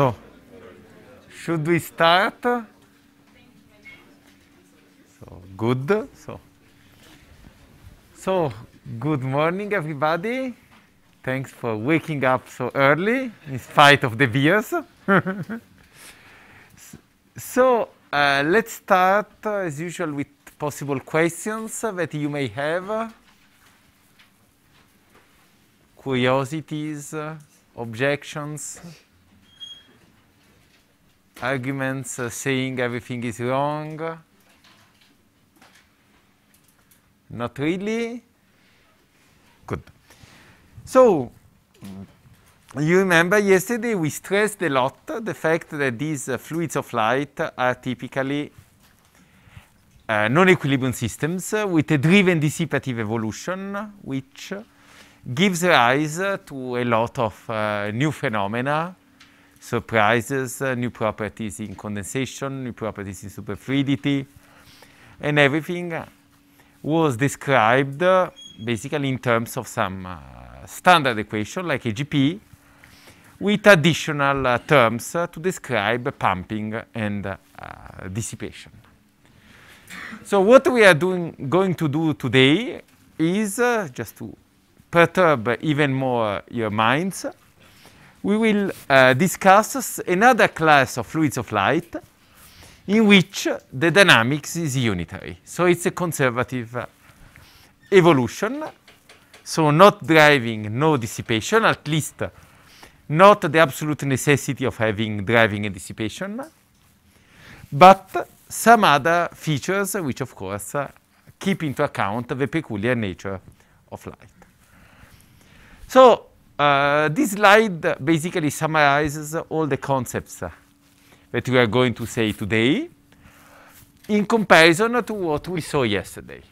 So, should we start? So, good. So, so good morning, everybody. Thanks for waking up so early, in spite of the beers. so, uh, let's start, uh, as usual, with possible questions that you may have, curiosities, objections arguments uh, saying everything is wrong. Not really. Good. So, you remember yesterday we stressed a lot the fact that these uh, fluids of light are typically uh, non-equilibrium systems with a driven dissipative evolution, which gives rise to a lot of uh, new phenomena surprises, uh, new properties in condensation, new properties in superfluidity, and everything was described uh, basically in terms of some uh, standard equation like AGP with additional uh, terms uh, to describe pumping and uh, dissipation. So what we are doing, going to do today is just to perturb even more your minds we will uh, discuss another class of fluids of light in which the dynamics is unitary. So it's a conservative uh, evolution. So not driving, no dissipation, at least not the absolute necessity of having driving and dissipation, but some other features which, of course, uh, keep into account the peculiar nature of light. So uh, this slide basically summarizes all the concepts that we are going to say today in comparison to what we saw yesterday.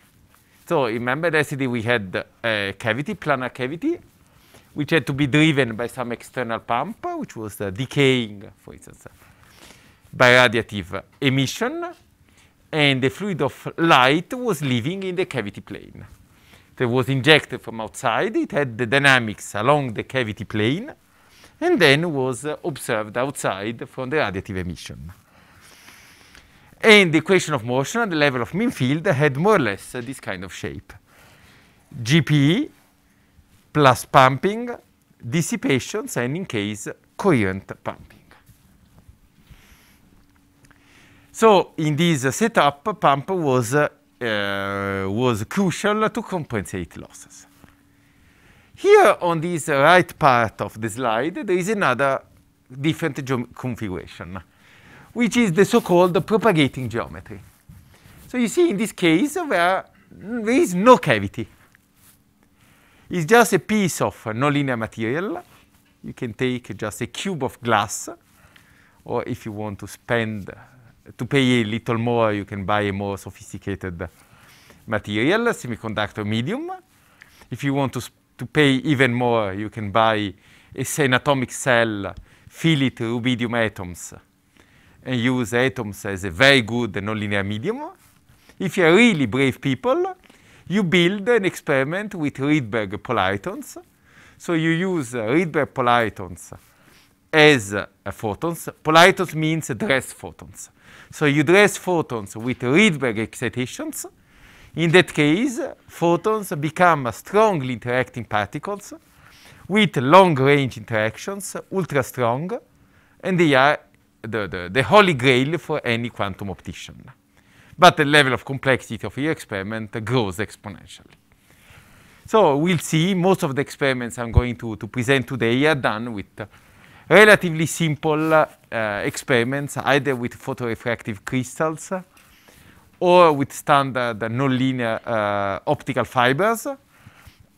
So remember yesterday we had a cavity, planar cavity, which had to be driven by some external pump, which was uh, decaying, for instance, by radiative emission, and the fluid of light was living in the cavity plane that was injected from outside. It had the dynamics along the cavity plane and then was uh, observed outside from the radiative emission. And the equation of motion at the level of mean field had more or less uh, this kind of shape. GPE plus pumping, dissipations, and in case coherent pumping. So in this uh, setup, pump was uh, was crucial to compensate losses. Here on this right part of the slide, there is another different configuration, which is the so-called propagating geometry. So you see in this case where there is no cavity. It's just a piece of nonlinear material. You can take just a cube of glass, or if you want to spend to pay a little more, you can buy a more sophisticated material, semiconductor medium. If you want to, to pay even more, you can buy a, say, an atomic cell, fill it with rubidium atoms, and use atoms as a very good nonlinear medium. If you're really brave people, you build an experiment with Rydberg polaritons. So you use uh, Rydberg polaritons as uh, photons. Polaritons means dress photons. So you dress photons with Rydberg excitations. In that case, photons become strongly interacting particles with long-range interactions, ultra-strong, and they are the, the, the holy grail for any quantum optician. But the level of complexity of your experiment grows exponentially. So we'll see. Most of the experiments I'm going to, to present today are done with relatively simple uh, experiments, either with photorefractive crystals or with standard nonlinear uh, optical fibers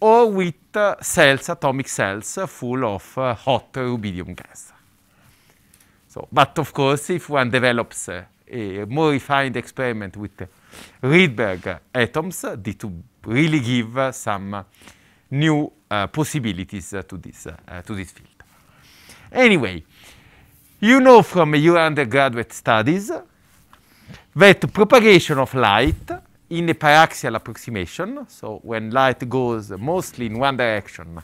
or with uh, cells, atomic cells, full of hot rubidium gas. So, but of course, if one develops a more refined experiment with Rydberg atoms, it to really give some new possibilities to, this, to this field. Anyway, you know from your undergraduate studies that propagation of light in a paraxial approximation, so when light goes mostly in one direction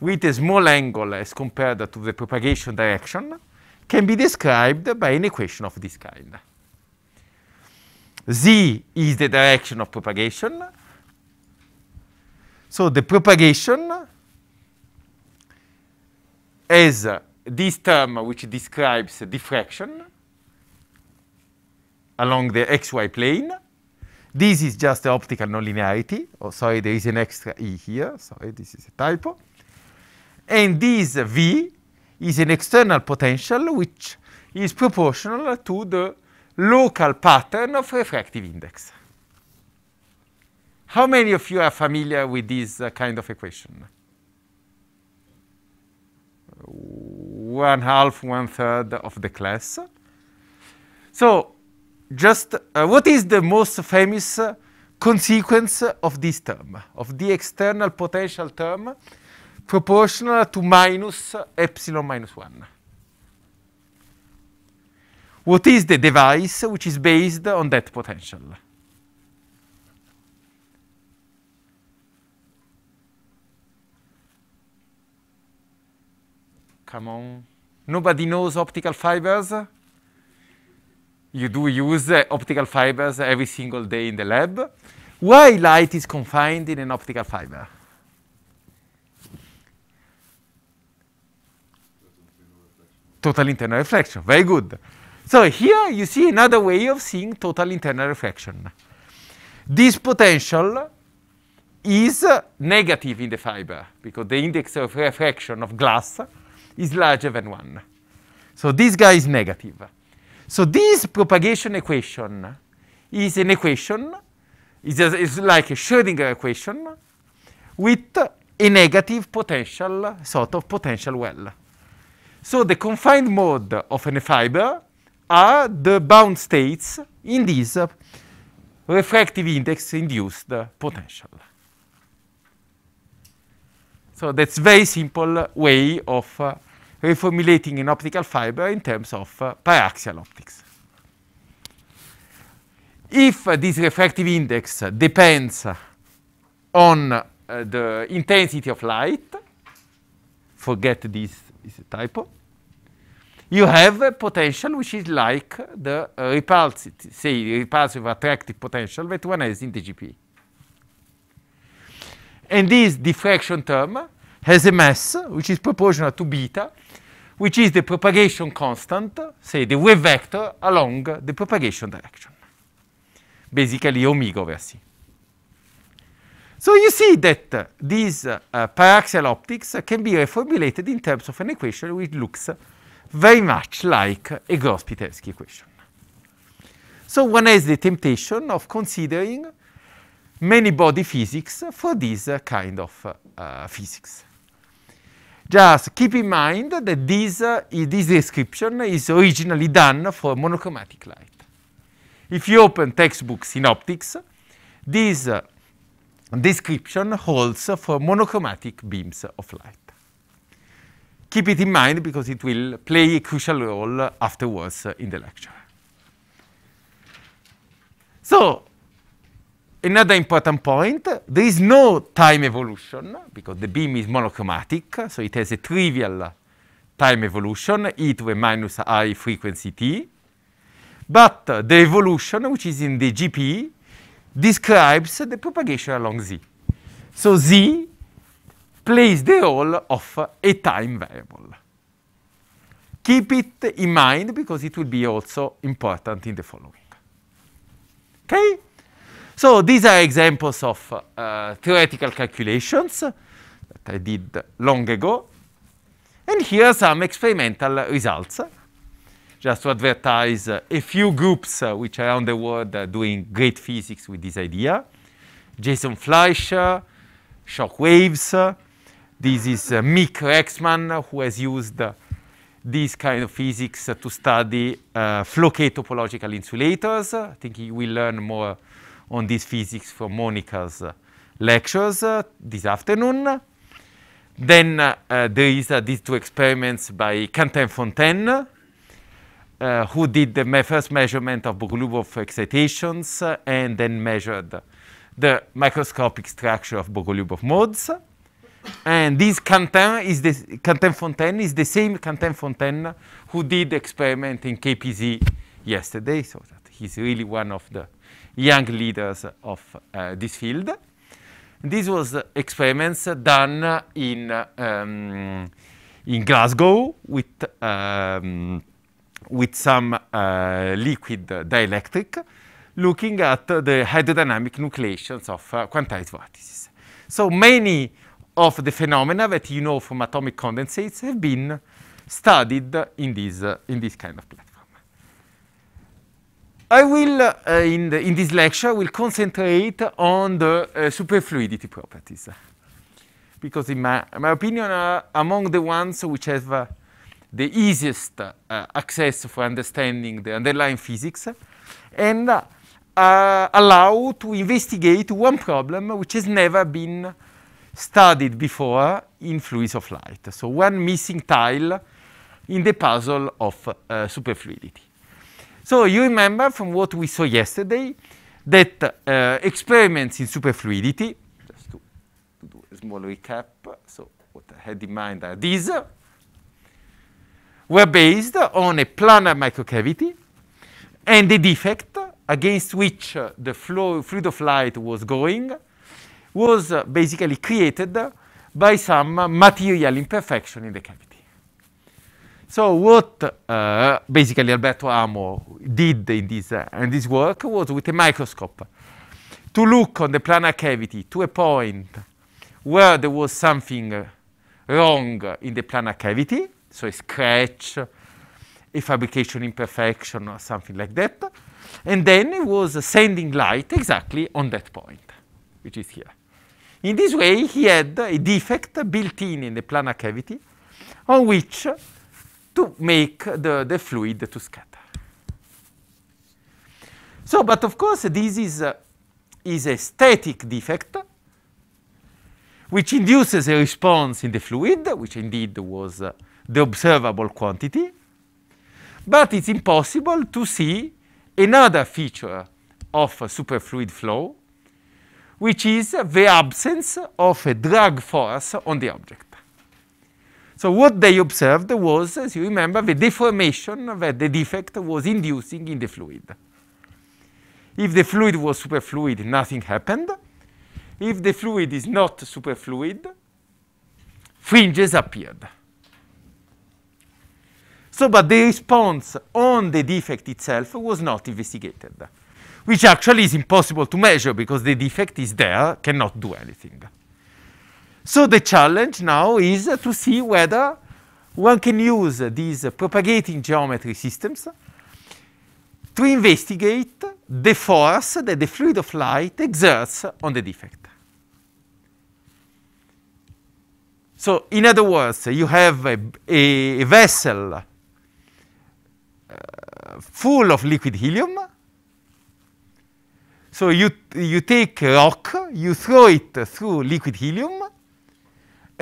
with a small angle as compared to the propagation direction, can be described by an equation of this kind. Z is the direction of propagation. So the propagation as this term which describes diffraction along the xy plane. This is just the optical nonlinearity. Oh, sorry, there is an extra E here. Sorry, this is a typo. And this V is an external potential which is proportional to the local pattern of refractive index. How many of you are familiar with this uh, kind of equation? one half, one third of the class. So just uh, what is the most famous uh, consequence of this term, of the external potential term proportional to minus uh, epsilon minus 1? What is the device which is based on that potential? come on. Nobody knows optical fibers? You do use uh, optical fibers every single day in the lab. Why light is confined in an optical fiber? Total internal reflection, very good. So here you see another way of seeing total internal reflection. This potential is negative in the fiber because the index of refraction of glass is larger than 1. So this guy is negative. So this propagation equation is an equation, is, a, is like a Schrodinger equation with a negative potential, sort of potential well. So the confined mode of a fiber are the bound states in this refractive index induced potential. So that's very simple way of uh, reformulating an optical fiber in terms of uh, optics. If uh, this refractive index depends on uh, the intensity of light, forget this is a typo, you have a potential which is like the uh, repulsive, say, repulsive attractive potential that one has in the GP, And this diffraction term has a mass which is proportional to beta, which is the propagation constant, say the wave vector along the propagation direction, basically omega over c. So you see that uh, these uh, paraxial optics uh, can be reformulated in terms of an equation which looks very much like a Gross-Pitevsky equation. So one has the temptation of considering many body physics for this uh, kind of uh, uh physics. Just keep in mind that this, uh, this description is originally done for monochromatic light. If you open textbooks in optics, this uh, description holds for monochromatic beams of light. Keep it in mind because it will play a crucial role afterwards in the lecture. So another important point, there is no time evolution because the beam is monochromatic, so it has a trivial time evolution, e to the minus i frequency t. But uh, the evolution, which is in the GP, describes the propagation along z. So z plays the role of uh, a time variable. Keep it in mind because it will be also important in the following. Okay? So these are examples of uh, theoretical calculations that I did long ago. And here are some experimental results, just to advertise a few groups uh, which around the world are doing great physics with this idea. Jason Fleischer, uh, shock waves. This is uh, Mick Rexman, who has used this kind of physics to study uh, topological insulators. I think he will learn more on this physics for Monica's uh, lectures uh, this afternoon. Then uh, there is these two experiments by Quentin Fontaine, who did the first measurement of Bogoliubov excitations and then measured the microscopic structure of Bogolubov modes. And this Quentin, is the, Quentin Fontaine is the same Quentin Fontaine who did the experiment in KPZ yesterday, so that he's really one of the young leaders of uh, this field. This was experiments done in, um, in Glasgow with, um, with some uh, liquid dielectric looking at the hydrodynamic nucleations of uh, quantized vortices. So many of the phenomena that you know from atomic condensates have been studied in this, uh, in this kind of platform. I will, uh, in, the, in, this lecture, will concentrate on the uh, superfluidity properties. Because in my, my opinion, eh, among the ones which have uh, the easiest access for understanding the underlying physics and allow to investigate one problem which has never been studied before in fluids of light. So one missing tile in the puzzle of superfluidity. So you remember from what we saw yesterday that uh, experiments in superfluidity, just to, to, do a small recap, so what I had in mind are these, were based on a planar microcavity and the defect against which uh, the flow, fluid of light was going was uh, basically created by some material imperfection in the cavity. So what uh, basically Alberto Amo did in this, uh, in this work was with a microscope to look on the planar cavity to a point where there was something wrong in the planar cavity, so a scratch, a fabrication imperfection or something like that, and then it was sending light exactly on that point, which is here. In this way, he had a defect built in in the planar cavity on which to make the, the fluid to scatter. So, but of course, this is, is a static defect which induces a response in the fluid, which indeed was uh, the observable quantity. But it's impossible to see another feature of superfluid flow, which is the absence of a drag force on the object. So what they observed was, as you remember, the deformation that the defect was inducing in the fluid. If the fluid was superfluid, nothing happened. If the fluid is not superfluid, fringes appeared. So, but the response on the defect itself was not investigated, which actually is impossible to measure because the defect is there, cannot do anything. So the challenge now is to see whether one can use these propagating geometry systems to investigate the force that the fluid of light exerts on the defect. So, in other words, you have a, a vessel uh, full of liquid helium. So, you, you take rock, you throw it through liquid helium,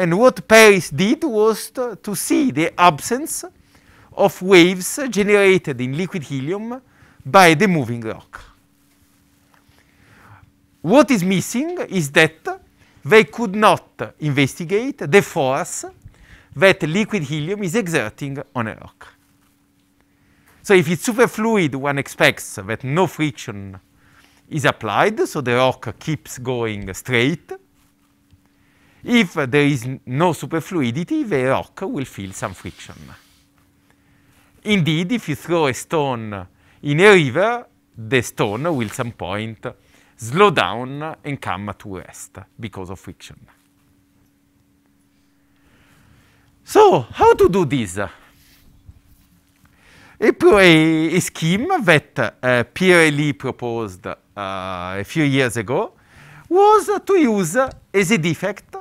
and what Paris did was to, to see the absence of waves generated in liquid helium by the moving rock. What is missing is that they could not investigate the force that liquid helium is exerting on a rock. So if it's superfluid, one expects that no friction is applied, so the rock keeps going straight. If there is no superfluidity, the rock will feel some friction. Indeed, if you throw a stone in a river, the stone will some point slow down and come to rest because of friction. So, how to do this? A, a, a scheme that uh, Pierre Lee proposed uh, a few years ago was to use as a defect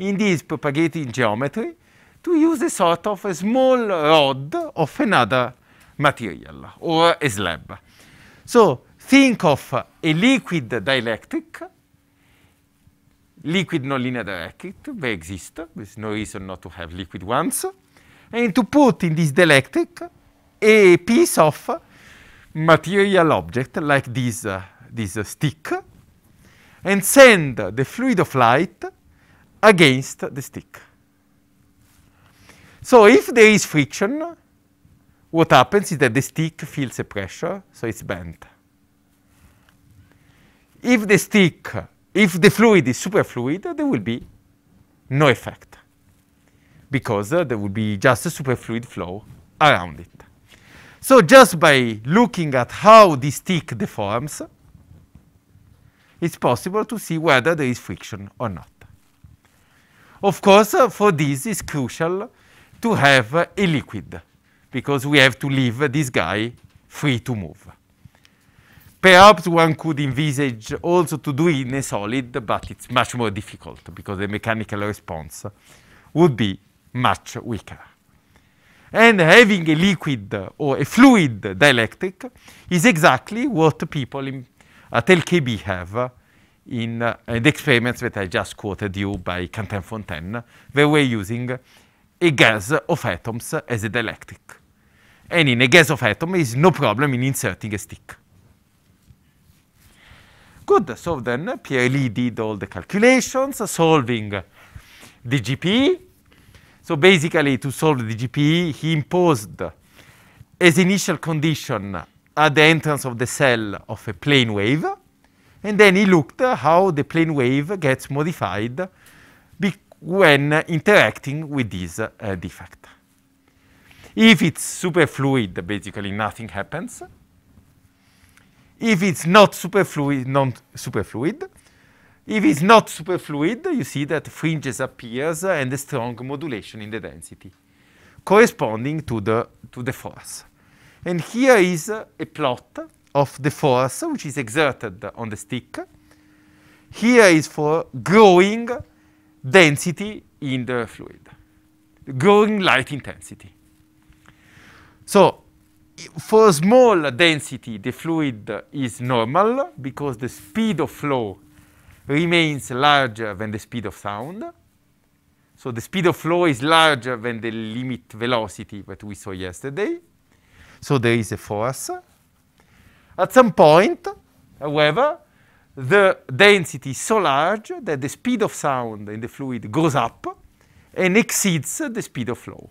in this propagating geometry to use a sort of a small rod of another material or a slab. So think of a liquid dielectric, liquid nonlinear dielectric, they exist, there's no reason not to have liquid ones, and to put in this dielectric a piece of material object like this, uh, this uh, stick, and send the fluid of light against the stick. So if there is friction, what happens is that the stick feels a pressure, so it's bent. If the stick, if the fluid is superfluid, there will be no effect because uh, there will be just a superfluid flow around it. So just by looking at how the stick deforms, it's possible to see whether there is friction or not. Of course, uh, for this is crucial to have uh, a liquid, because we have to leave this guy free to move. Perhaps one could envisage also to do in a solid, but it's much more difficult because the mechanical response would be much weaker. And having a liquid or a fluid dielectric is exactly what people in, at LKB have in, uh, the experiments that I just quoted you by Quentin Fontaine, they were using a gas of atoms as a dielectric. And in a gas of atom, is no problem in inserting a stick. Good, so then Pierre Lee did all the calculations, solving the GPE. So basically, to solve the GPE, he imposed as initial condition at the entrance of the cell of a plane wave. And then he looked how the plane wave gets modified when interacting with this uh, defect. If it's superfluid, basically nothing happens. If it's not superfluid, non superfluid. If it's not superfluid, you see that fringes appears and a strong modulation in the density, corresponding to the, to the force. And here is a plot of the force which is exerted on the stick. Here is for growing density in the fluid, growing light intensity. So for small density, the fluid is normal because the speed of flow remains larger than the speed of sound. So the speed of flow is larger than the limit velocity that we saw yesterday. So there is a force at some point, however, the density is so large that the speed of sound in the fluid goes up and exceeds the speed of flow.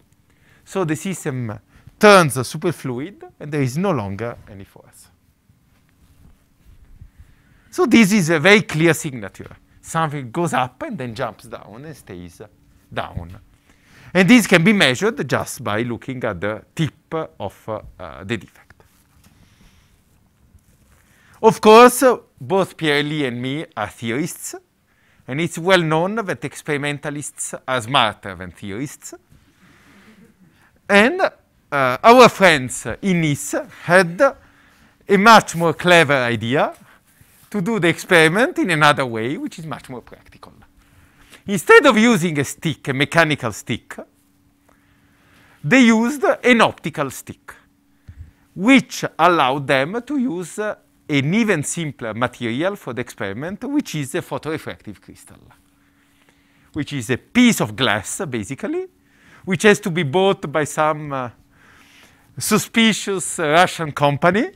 So the system turns superfluid and there is no longer any force. So this is a very clear signature. Something goes up and then jumps down and stays down. And this can be measured just by looking at the tip of uh, the defect. Of course, both Pirelli and me are theorists, and it's well known that experimentalists are smarter than theorists. and uh, our friends in Nice had a much more clever idea to do the experiment in another way, which is much more practical. Instead of using a stick, a mechanical stick, they used an optical stick, which allowed them to use uh, an even simpler material for the experiment, which is a photorefractive crystal, which is a piece of glass, basically, which has to be bought by some uh, suspicious uh, Russian company,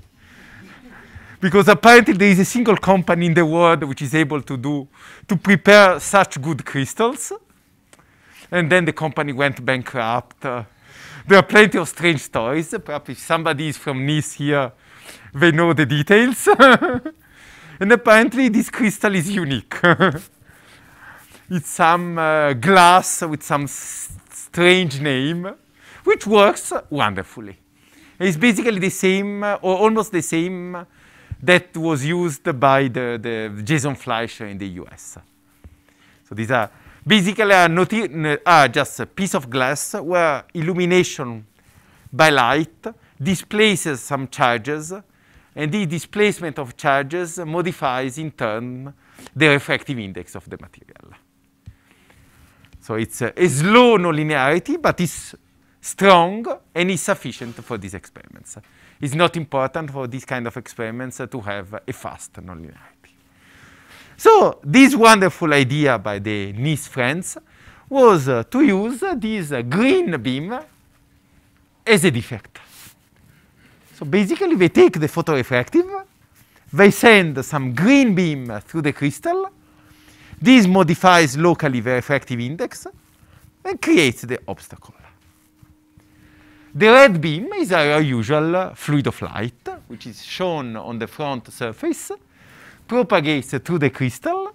because apparently there is a single company in the world which is able to do, to prepare such good crystals. And then the company went bankrupt. Uh, there are plenty of strange stories. Perhaps if somebody is from Nice here, they know the details. and apparently this crystal is unique. it's some uh, glass with some strange name, which works wonderfully. It's basically the same, uh, or almost the same, that was used by the, the Jason Fleischer in the US. So these are basically are, uh, are just a piece of glass where illumination by light displaces some charges, and the displacement of charges modifies in turn the refractive index of the material. So it's a, a slow nonlinearity, but it's strong and is sufficient for these experiments. It's not important for these kind of experiments to have a fast nonlinearity. So this wonderful idea by the Nice friends was uh, to use this uh, green beam as a defect. So basically, they take the photorefractive, they send some green beam through the crystal, this modifies locally the refractive index, and creates the obstacle. The red beam is our usual fluid of light, which is shown on the front surface, propagates through the crystal,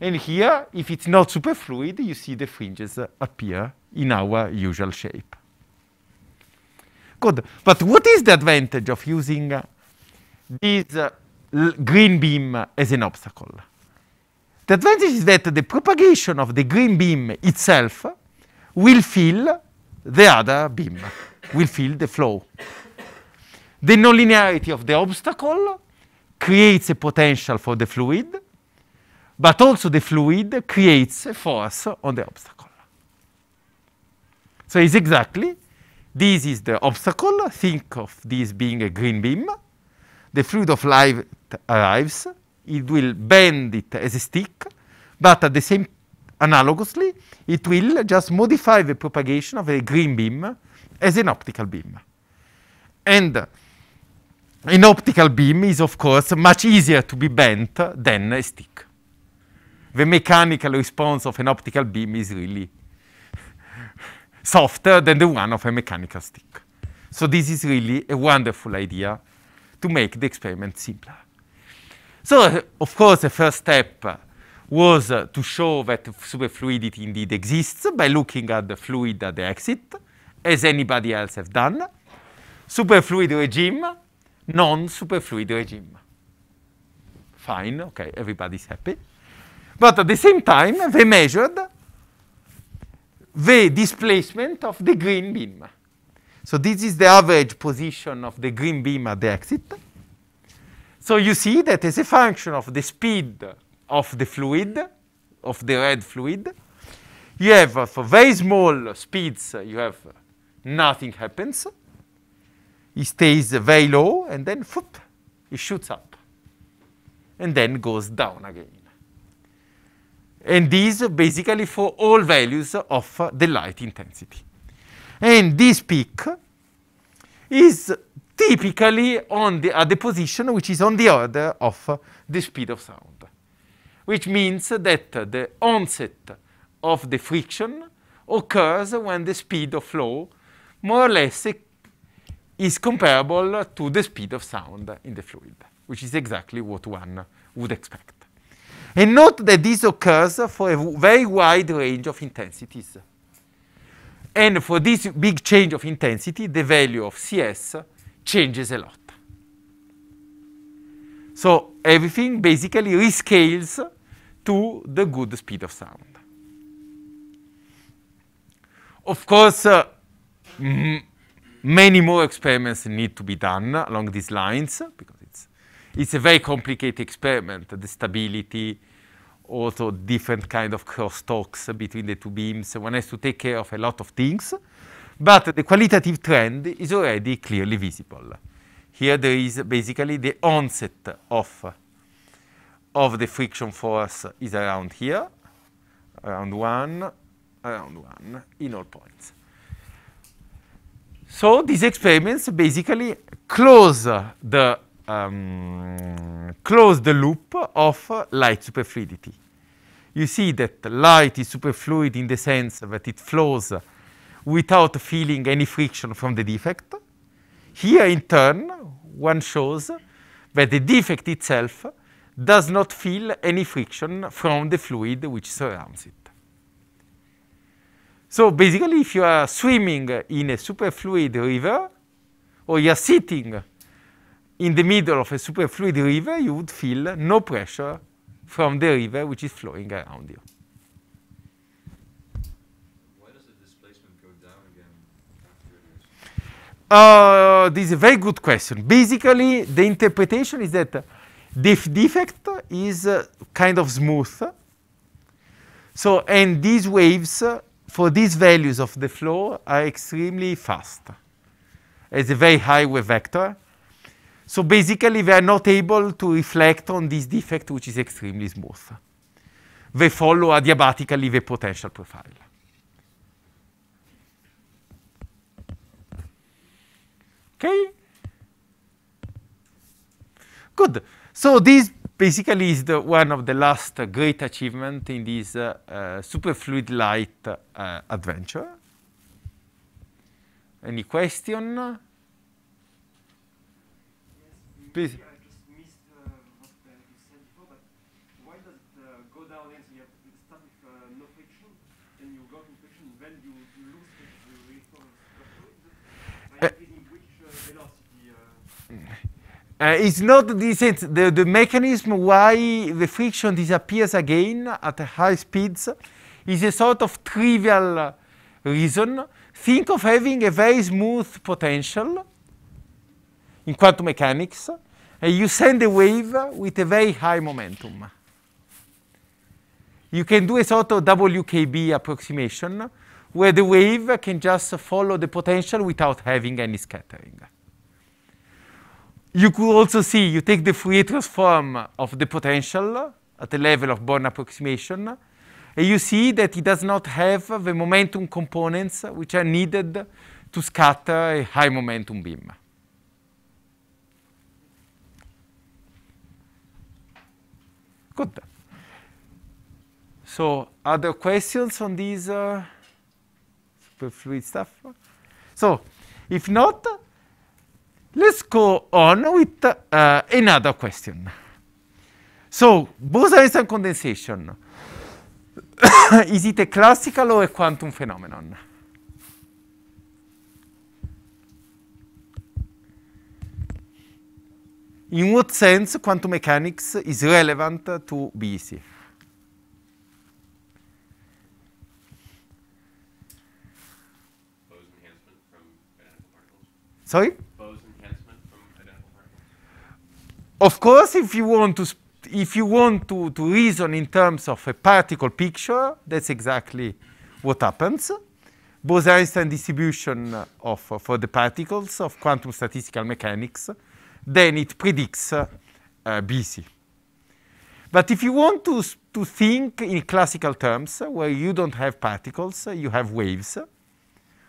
and here, if it's not superfluid, you see the fringes appear in our usual shape. Good. But what is the advantage of using uh, this uh, green beam as an obstacle? The advantage is that the propagation of the green beam itself will fill the other beam, will fill the flow. The nonlinearity of the obstacle creates a potential for the fluid, but also the fluid creates a force on the obstacle. So it's exactly this is the obstacle. Think of this being a green beam. The fluid of life arrives. It will bend it as a stick, but at the same analogously, it will just modify the propagation of a green beam as an optical beam. And an optical beam is, of course, much easier to be bent than a stick. The mechanical response of an optical beam is really softer than the one of a mechanical stick. So this is really a wonderful idea to make the experiment simpler. So, uh, of course, the first step uh, was uh, to show that superfluidity indeed exists by looking at the fluid at the exit, as anybody else have done. Superfluid regime, non-superfluid regime. Fine, okay, everybody's happy. But at the same time, they measured the displacement of the green beam. So this is the average position of the green beam at the exit. So you see that as a function of the speed of the fluid, of the red fluid, you have uh, for very small speeds, uh, you have uh, nothing happens. It stays very low and then whoop, it shoots up and then goes down again and these basically for all values of the light intensity. And this peak is typically on the, at the position which is on the order of the speed of sound, which means that the onset of the friction occurs when the speed of flow more or less is comparable to the speed of sound in the fluid, which is exactly what one would expect. And note that this occurs for a very wide range of intensities. And for this big change of intensity, the value of CS changes a lot. So everything basically rescales to the good speed of sound. Of course, uh, many more experiments need to be done along these lines, because it's a very complicated experiment, the stability, also different kind of crosstalks between the two beams. One has to take care of a lot of things, but the qualitative trend is already clearly visible. Here there is basically the onset of, of the friction force is around here, around 1, around 1 in all points. So these experiments basically close the um, close the loop of light superfluidity. You see that light is superfluid in the sense that it flows without feeling any friction from the defect. Here, in turn, one shows that the defect itself does not feel any friction from the fluid which surrounds it. So basically, if you are swimming in a superfluid river, or you are sitting in the middle of a superfluid river, you would feel no pressure from the river which is flowing around you. Why does the displacement go down again after years? Uh, this is a very good question. Basically, the interpretation is that the defect is uh, kind of smooth. So, and these waves uh, for these values of the flow are extremely fast. It's a very high wave vector. So basically, they are not able to reflect on this defect, which is extremely smooth. They follow adiabatically the potential profile. Okay? Good. So this basically is the one of the last uh, great achievements in this uh, uh, superfluid light uh, adventure. Any question? please. I just missed uh, what uh, you said before, but why does it go down so you start with uh, no friction, then you friction, then you, lose by uh, which velocity? Uh, it's not this, it's the, the mechanism why the friction disappears again at high speeds is a sort of trivial reason. Think of having a very smooth potential in quantum mechanics and you send a wave with a very high momentum. You can do a sort of WKB approximation where the wave can just follow the potential without having any scattering. You could also see, you take the Fourier transform of the potential at the level of Born approximation, and you see that it does not have the momentum components which are needed to scatter a high momentum beam. Good. So other questions on these uh, fluid stuff? So if not, let's go on with uh, another question. So boson condensation, is it a classical or a quantum phenomenon? in what sense quantum mechanics is relevant to BEC? Sorry? Of course, if you want to if you want to, to reason in terms of a particle picture, that's exactly what happens. Bose-Einstein distribution of, for the particles of quantum statistical mechanics then it predicts uh, BC. But if you want to, to think in classical terms, uh, where you don't have particles, uh, you have waves, uh,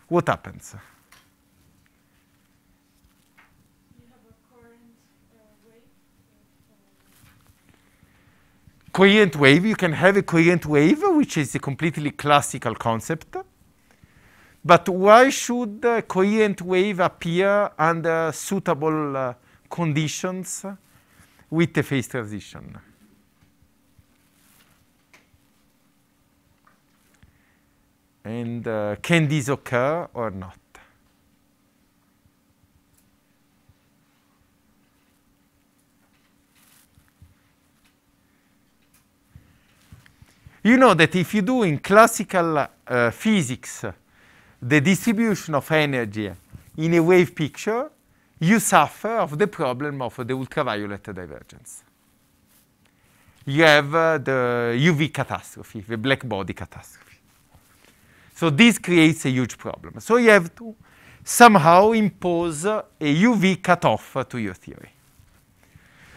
what happens? coherent wave, you can have a coherent wave, which is a completely classical concept. But why should a coherent wave appear under suitable uh, conditions with the phase transition. And uh, can this occur or not? You know that if you do in classical uh, physics the distribution of energy in a wave picture, you suffer of the problem of the ultraviolet divergence. You have uh, the UV catastrophe, the black body catastrophe. So this creates a huge problem. So you have to somehow impose a UV cutoff to your theory.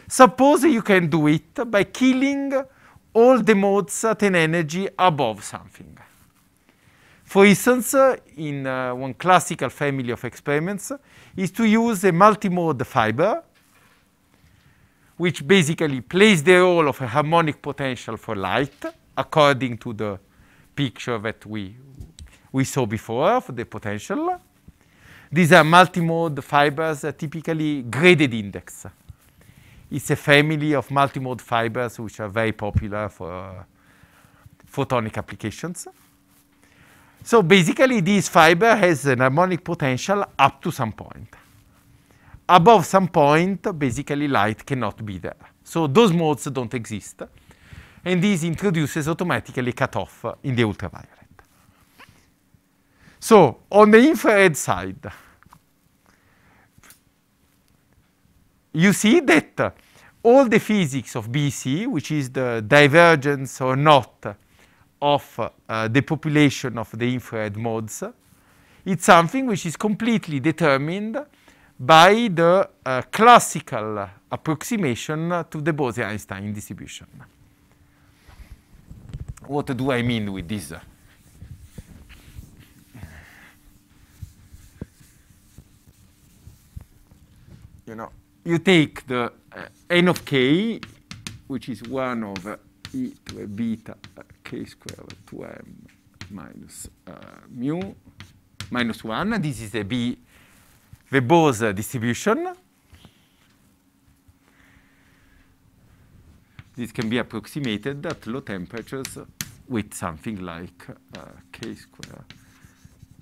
Suppose you can do it by killing all the modes at an energy above something. For instance, in uh, one classical family of experiments is to use a multimode fiber, which basically plays the role of a harmonic potential for light according to the picture that we, we saw before for the potential. These are multimode fibers uh, typically graded index. It's a family of multimode fibers which are very popular for uh, photonic applications. So basically this fiber has an harmonic potential up to some point. Above some point, basically light cannot be there. So those modes don't exist. And this introduces automatically cutoff in the ultraviolet. So on the infrared side, you see that all the physics of BC, which is the divergence or not of uh, the population of the infrared modes. It's something which is completely determined by the uh, classical approximation to the Bose-Einstein distribution. What do I mean with this? You know, you take the uh, n of k, which is 1 over e to a beta k squared 2m minus uh, mu minus 1. This is a B the Bose distribution. This can be approximated at low temperatures with something like uh, k squared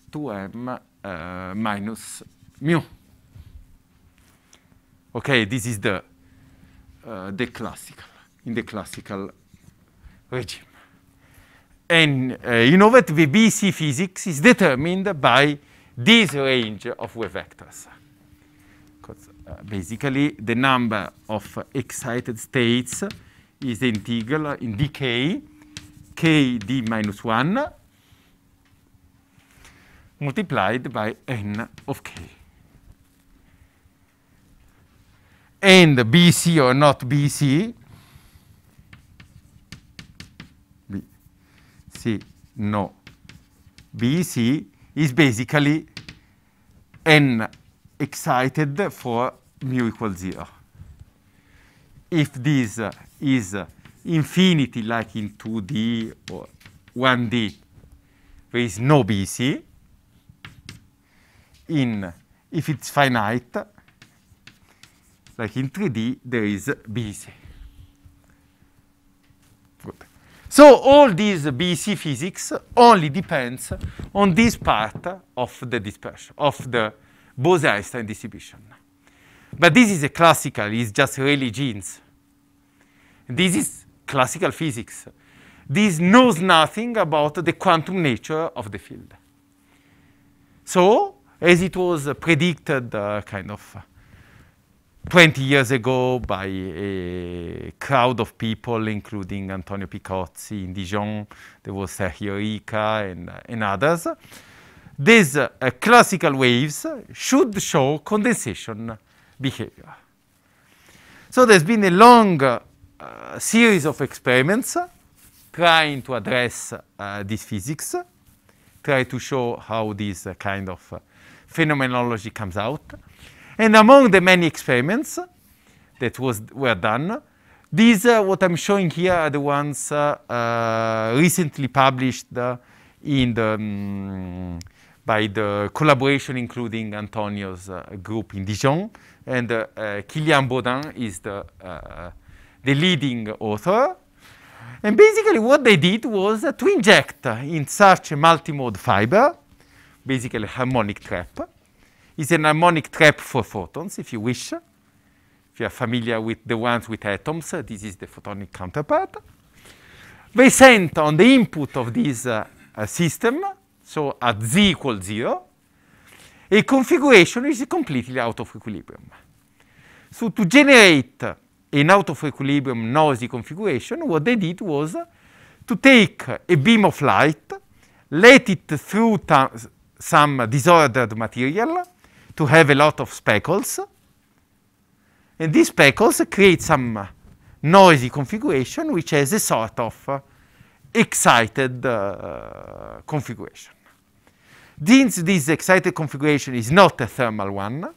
2m uh, minus mu. Okay, this is the, uh, the classical, in the classical regime. And uh, you know that the BC physics is determined by this range of wave vectors. Because uh, basically, the number of excited states is the integral uh, in dk, kd minus 1, multiplied by n of k. And BC or not BC See, no. B C is basically n excited for mu equals 0. If this uh, is uh, infinity, like in 2D or 1D, there is no BC. In if it's finite, like in 3D, there is BC. So all this BC physics only depends on this part of the dispersion, of the Bose-Einstein distribution. But this is a classical, it's just really genes. This is classical physics. This knows nothing about the quantum nature of the field. So, as it was predicted, uh, kind of, 20 years ago by a crowd of people, including Antonio Picozzi in Dijon, there was Sergio Rica and, and others. These uh, classical waves should show condensation behavior. So there's been a long uh, series of experiments trying to address uh, this physics, try to show how this kind of uh, phenomenology comes out. And among the many experiments that was, were done, these, uh, what I'm showing here, are the ones uh, uh recently published in the, um, by the collaboration including Antonio's uh, group in Dijon. And uh, Kilian Baudin is the, the leading author. And basically what they did was to inject in such a multimode fiber, basically a harmonic trap, is an harmonic trap for photons, if you wish. If you are familiar with the ones with atoms, this is the photonic counterpart. They sent on the input of this uh, uh system, so at z equals 0, a configuration is completely out of equilibrium. So to generate an out of equilibrium noisy configuration, what they did was to take a beam of light, let it through some disordered material, to have a lot of speckles. And these speckles create some noisy configuration which has a sort of uh, excited uh, configuration. Since this excited configuration is not a thermal one,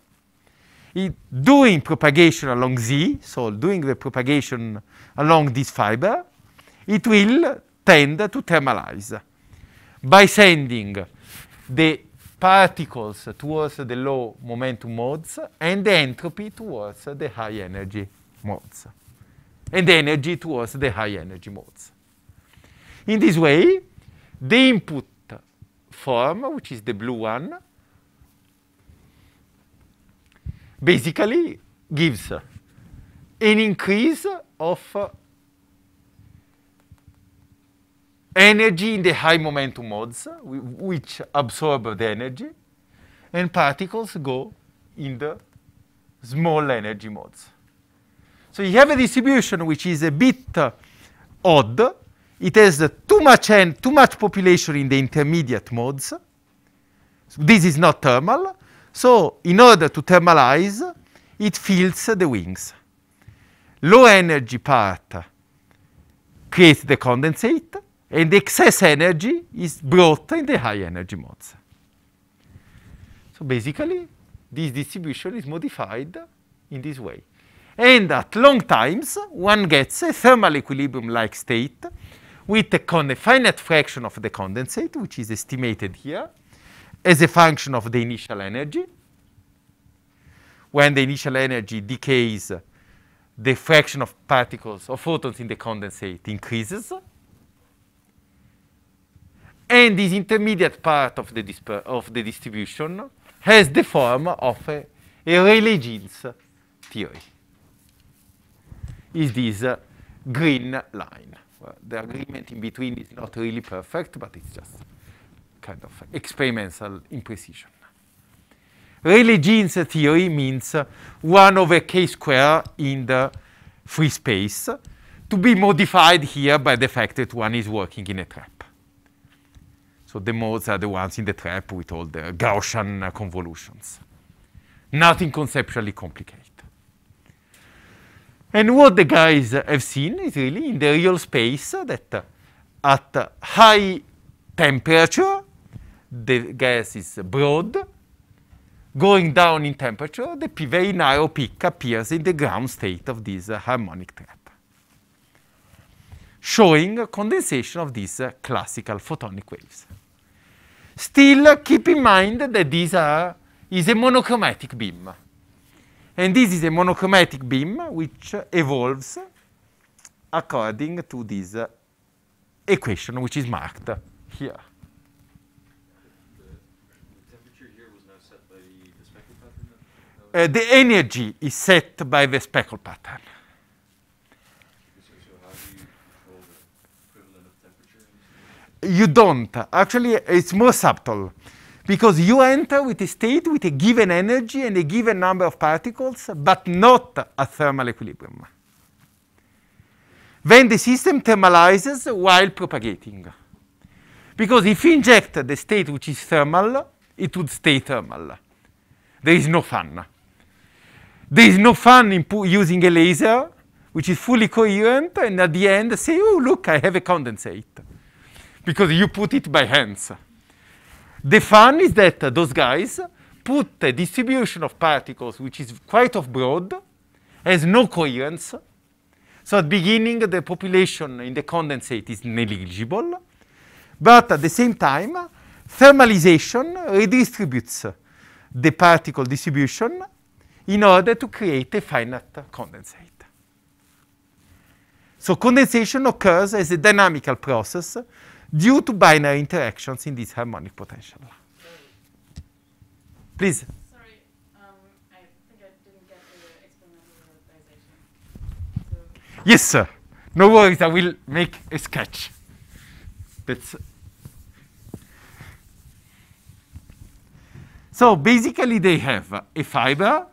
it doing propagation along Z, so doing the propagation along this fiber, it will tend to thermalize by sending the particles towards the low momentum modes and the entropy towards the high energy modes and the energy towards the high energy modes. In this way, the input form, which is the blue one, basically gives an increase of energy in the high momentum modes, which absorb the energy, and particles go in the small energy modes. So you have a distribution which is a bit uh, odd. It has uh, too much and too much population in the intermediate modes. So this is not thermal. So in order to thermalize, it fills the wings. Low energy part creates the condensate and the excess energy is brought in the high energy modes. So basically, this distribution is modified in this way. And at long times, one gets a thermal equilibrium-like state with a finite fraction of the condensate, which is estimated here, as a function of the initial energy. When the initial energy decays, the fraction of particles or photons in the condensate increases and this intermediate part of the, of the distribution has the form of a, a theory. Is this uh, green line. Well, the agreement in between is not really perfect, but it's just kind of experimental imprecision. Religions theory means uh, 1 over k square in the free space to be modified here by the fact that one is working in a trap. So the modes are the ones in the trap with all the Gaussian convolutions. Nothing conceptually complicated. And what the guys have seen is really in the real space that at high temperature, the gas is broad. Going down in temperature, the very narrow peak appears in the ground state of this harmonic trap, showing condensation of these classical photonic waves. Still keep in mind that this is a monochromatic beam. And this is a monochromatic beam which evolves according to this uh, equation which is marked here. Uh, the energy is set by the speckle pattern. you don't. Actually, it's more subtle because you enter with a state with a given energy and a given number of particles, but not a thermal equilibrium. Then the system thermalizes while propagating. Because if you inject the state which is thermal, it would stay thermal. There is no fun. There is no fun in using a laser which is fully coherent and at the end say, oh, look, I have a condensate because you put it by hands. The fun is that those guys put a distribution of particles which is quite of broad, has no coherence. So at beginning, the population in the condensate is negligible. But at the same time, thermalization redistributes the particle distribution in order to create a finite condensate. So condensation occurs as a dynamical process due to binary interactions in this harmonic potential. Please. Sorry, um, Yes, sir. No worries, I will make a sketch. That's so basically they have a fiber,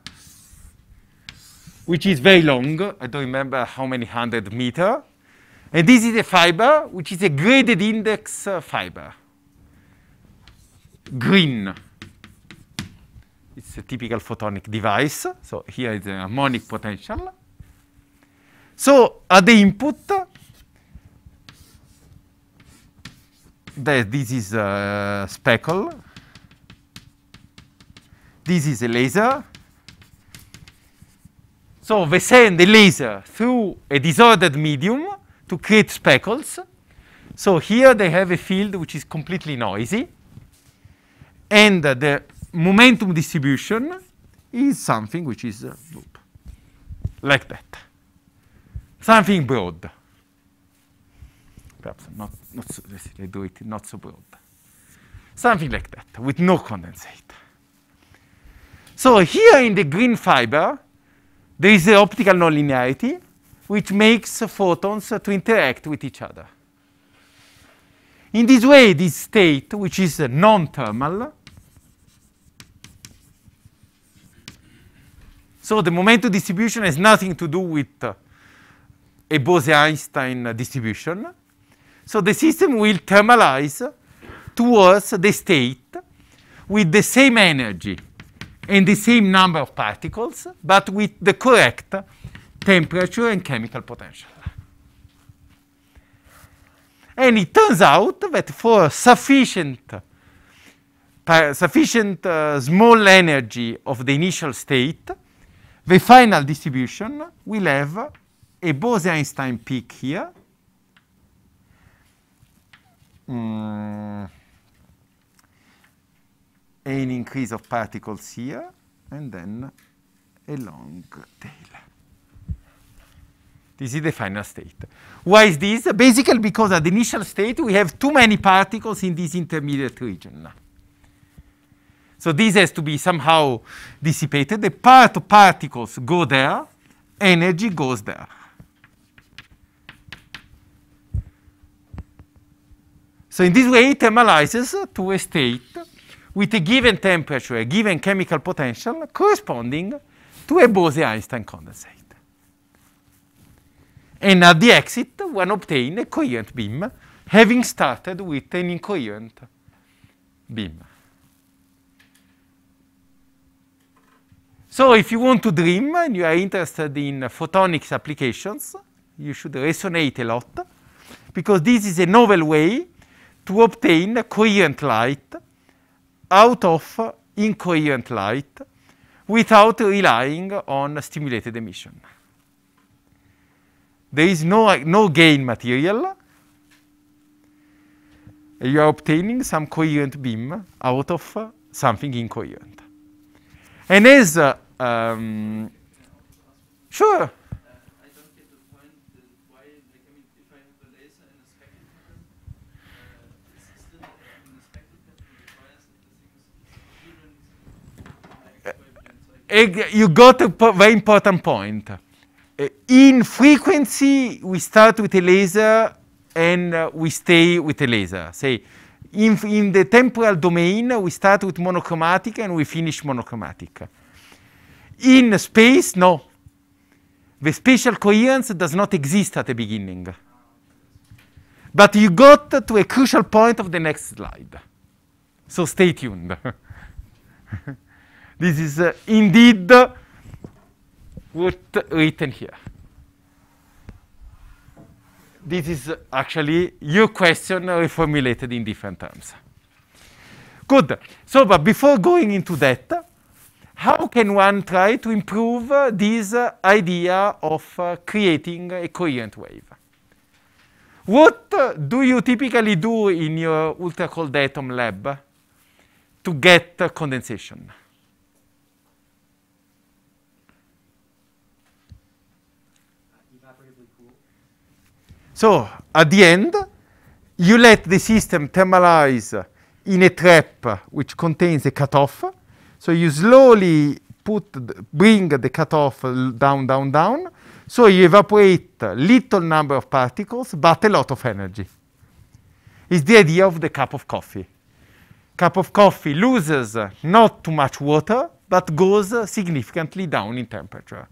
which is very long. I don't remember how many hundred meter. And this is a fiber which is a graded index fiber. Green. It's a typical photonic device. So here is the harmonic potential. So at the input, this is a speckle. This is a laser. So we send the laser through a disordered medium to create speckles. So here they have a field which is completely noisy, and uh, the momentum distribution is something which is uh, loop, like that, something broad. Perhaps not, not so, do it not so broad. Something like that, with no condensate. So here in the green fiber, there is the optical nonlinearity, which makes photons to interact with each other. In this way, this state, which is non-thermal, so the momentum distribution has nothing to do with uh, a Bose-Einstein distribution. So the system will thermalize towards the state with the same energy and the same number of particles, but with the correct temperature and chemical potential. And it turns out that for sufficient, sufficient uh, small energy of the initial state, the final distribution will have a Bose-Einstein peak here. Mm. An increase of particles here, and then a long tail. This is the final state. Why is this? Basically because at the initial state we have too many particles in this intermediate region. So this has to be somehow dissipated. The part of particles go there, energy goes there. So in this way it thermalizes to a state with a given temperature, a given chemical potential corresponding to a Bose-Einstein condensate. And at the exit, one obtains a coherent beam, having started with an incoherent beam. So if you want to dream and you are interested in photonics applications, you should resonate a lot, because this is a novel way to obtain coherent light out of incoherent light without relying on stimulated emission. There is no, no gain material. You are obtaining some coherent beam out of uh, something incoherent. And as, uh, um, sure. you got a very important point. Uh, in frequency, we start with a laser and uh, we stay with a laser. Say, in, in the temporal domain, we start with monochromatic and we finish monochromatic. In space, no. The spatial coherence does not exist at the beginning. But you got to a crucial point of the next slide. So stay tuned. this is uh, indeed. Uh, written here. This is actually your question reformulated in different terms. Good. So, but before going into that, how can one try to improve uh, this uh, idea of uh, creating a coherent wave? What uh, do you typically do in your ultra cold atom lab to get condensation? So at the end, you let the system thermalize in a trap which contains a cutoff. So you slowly put the, bring the cutoff down, down, down. So you evaporate little number of particles, but a lot of energy. It's the idea of the cup of coffee. Cup of coffee loses not too much water, but goes significantly down in temperature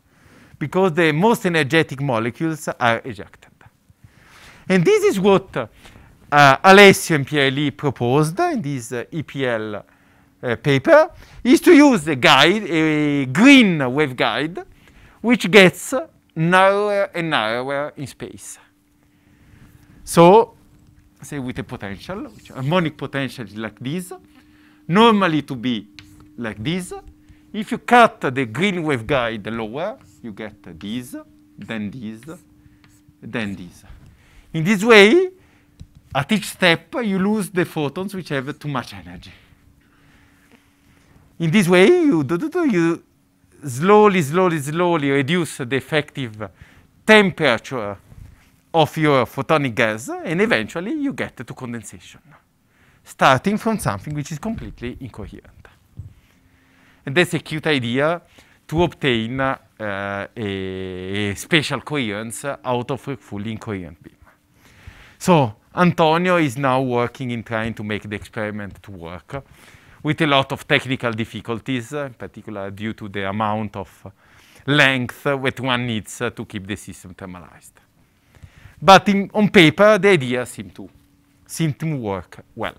because the most energetic molecules are ejected. And this is what uh, Alessio and Pierre-Lee proposed in this uh, EPL uh, paper, is to use a guide, a green waveguide, which gets narrower and narrower in space. So, say with a potential, which harmonic potential is like this, normally to be like this. If you cut the green waveguide lower, you get this, then this, then this. In this way, at each step, you lose the photons which have too much energy. In this way, you, do, do, do, you slowly, slowly, slowly reduce the effective temperature of your photonic gas, and eventually you get to condensation, starting from something which is completely incoherent. And that's a cute idea to obtain uh, a, a spatial coherence out of a fully incoherent beam. So Antonio is now working in trying to make the experiment to work with a lot of technical difficulties, in particular due to the amount of length that one needs to keep the system thermalized. But in, on paper, the idea seemed to, seemed to work well.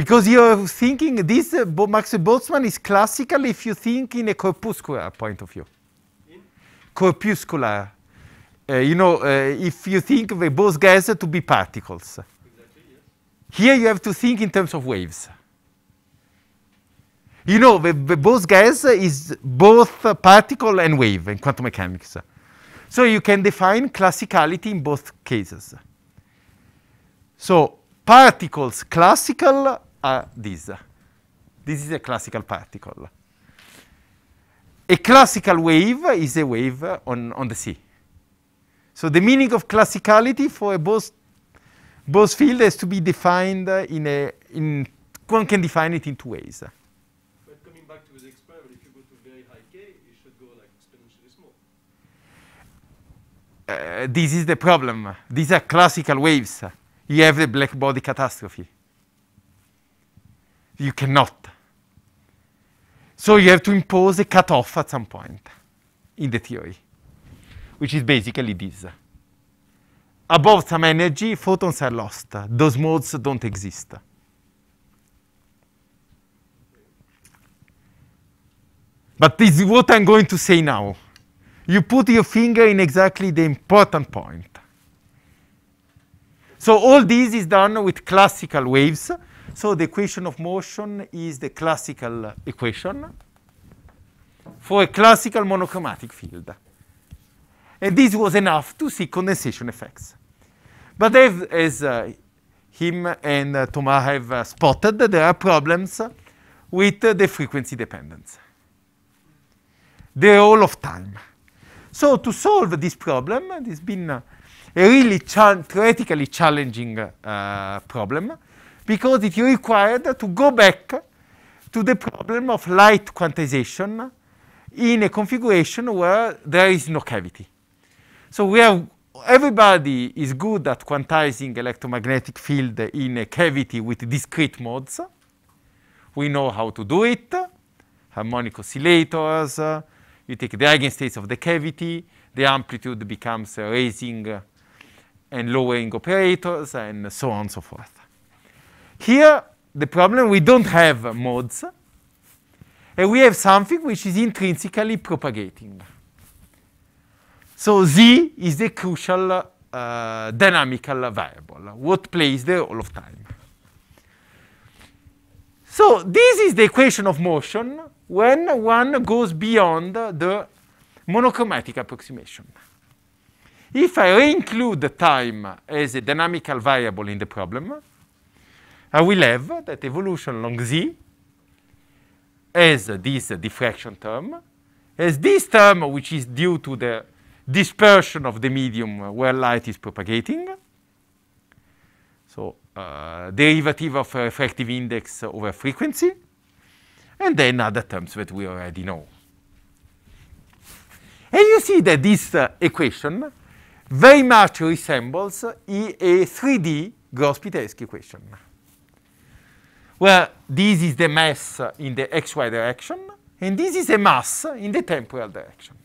Because you're thinking, this uh, Max Boltzmann is classical if you think in a corpuscular point of view. In? Corpuscular. Uh, you know, uh, if you think of both gases to be particles. Exactly, yes. Here you have to think in terms of waves. You know, the, the Bose gas is both particle and wave in quantum mechanics. So you can define classicality in both cases. So particles classical are these. This is a classical particle. A classical wave is a wave on, on the sea. So the meaning of classicality for a Bose, Bose field has to be defined in a, in, one can define it in two ways. But coming back to the experiment, if you go to very high k, it should go like exponentially small. Uh, this is the problem. These are classical waves. You have the black body catastrophe. You cannot. So you have to impose a cutoff at some point in the theory, which is basically this. Above some energy, photons are lost. Those modes don't exist. But this is what I'm going to say now. You put your finger in exactly the important point. So all this is done with classical waves so the equation of motion is the classical equation for a classical monochromatic field. And this was enough to see condensation effects. But as, as uh, him and uh, Thomas have uh, spotted, there are problems with uh, the frequency dependence, the role of time. So to solve this problem, it's been a really theoretically challenging uh, problem because it required to go back to the problem of light quantization in a configuration where there is no cavity. So we have everybody is good at quantizing electromagnetic field in a cavity with discrete modes. We know how to do it. Harmonic oscillators, uh, you take the eigenstates of the cavity, the amplitude becomes uh, raising uh, and lowering operators, and so on and so forth. Here, the problem, we don't have modes. And we have something which is intrinsically propagating. So Z is the crucial uh, dynamical variable, what plays there all of time. So this is the equation of motion when one goes beyond the monochromatic approximation. If I include the time as a dynamical variable in the problem, I will have that evolution along z as this diffraction term, as this term which is due to the dispersion of the medium where light is propagating. So uh, derivative of refractive index over frequency, and then other terms that we already know. And you see that this uh, equation very much resembles a 3D Gross-Piteski equation where this is the mass in the xy direction, and this is the mass in the temporal direction.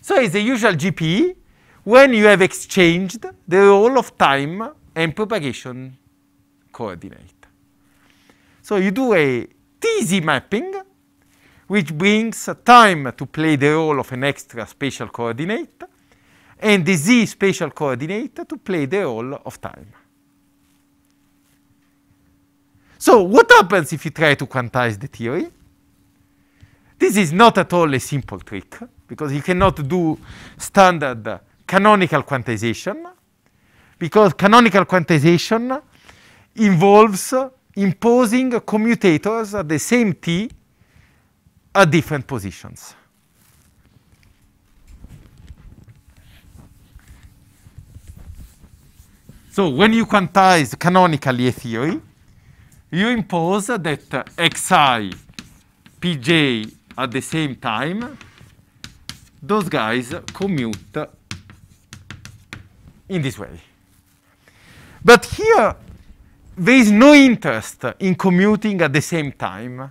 So it's the usual GPE when you have exchanged the role of time and propagation coordinate. So you do a TZ mapping, which brings time to play the role of an extra spatial coordinate, and the Z spatial coordinate to play the role of time. So what happens if you try to quantize the theory? This is not at all a simple trick, because you cannot do standard canonical quantization, because canonical quantization involves imposing commutators at the same t at different positions. So when you quantize canonically a theory, you impose that xi, pj at the same time, those guys commute in this way. But here, there is no interest in commuting at the same time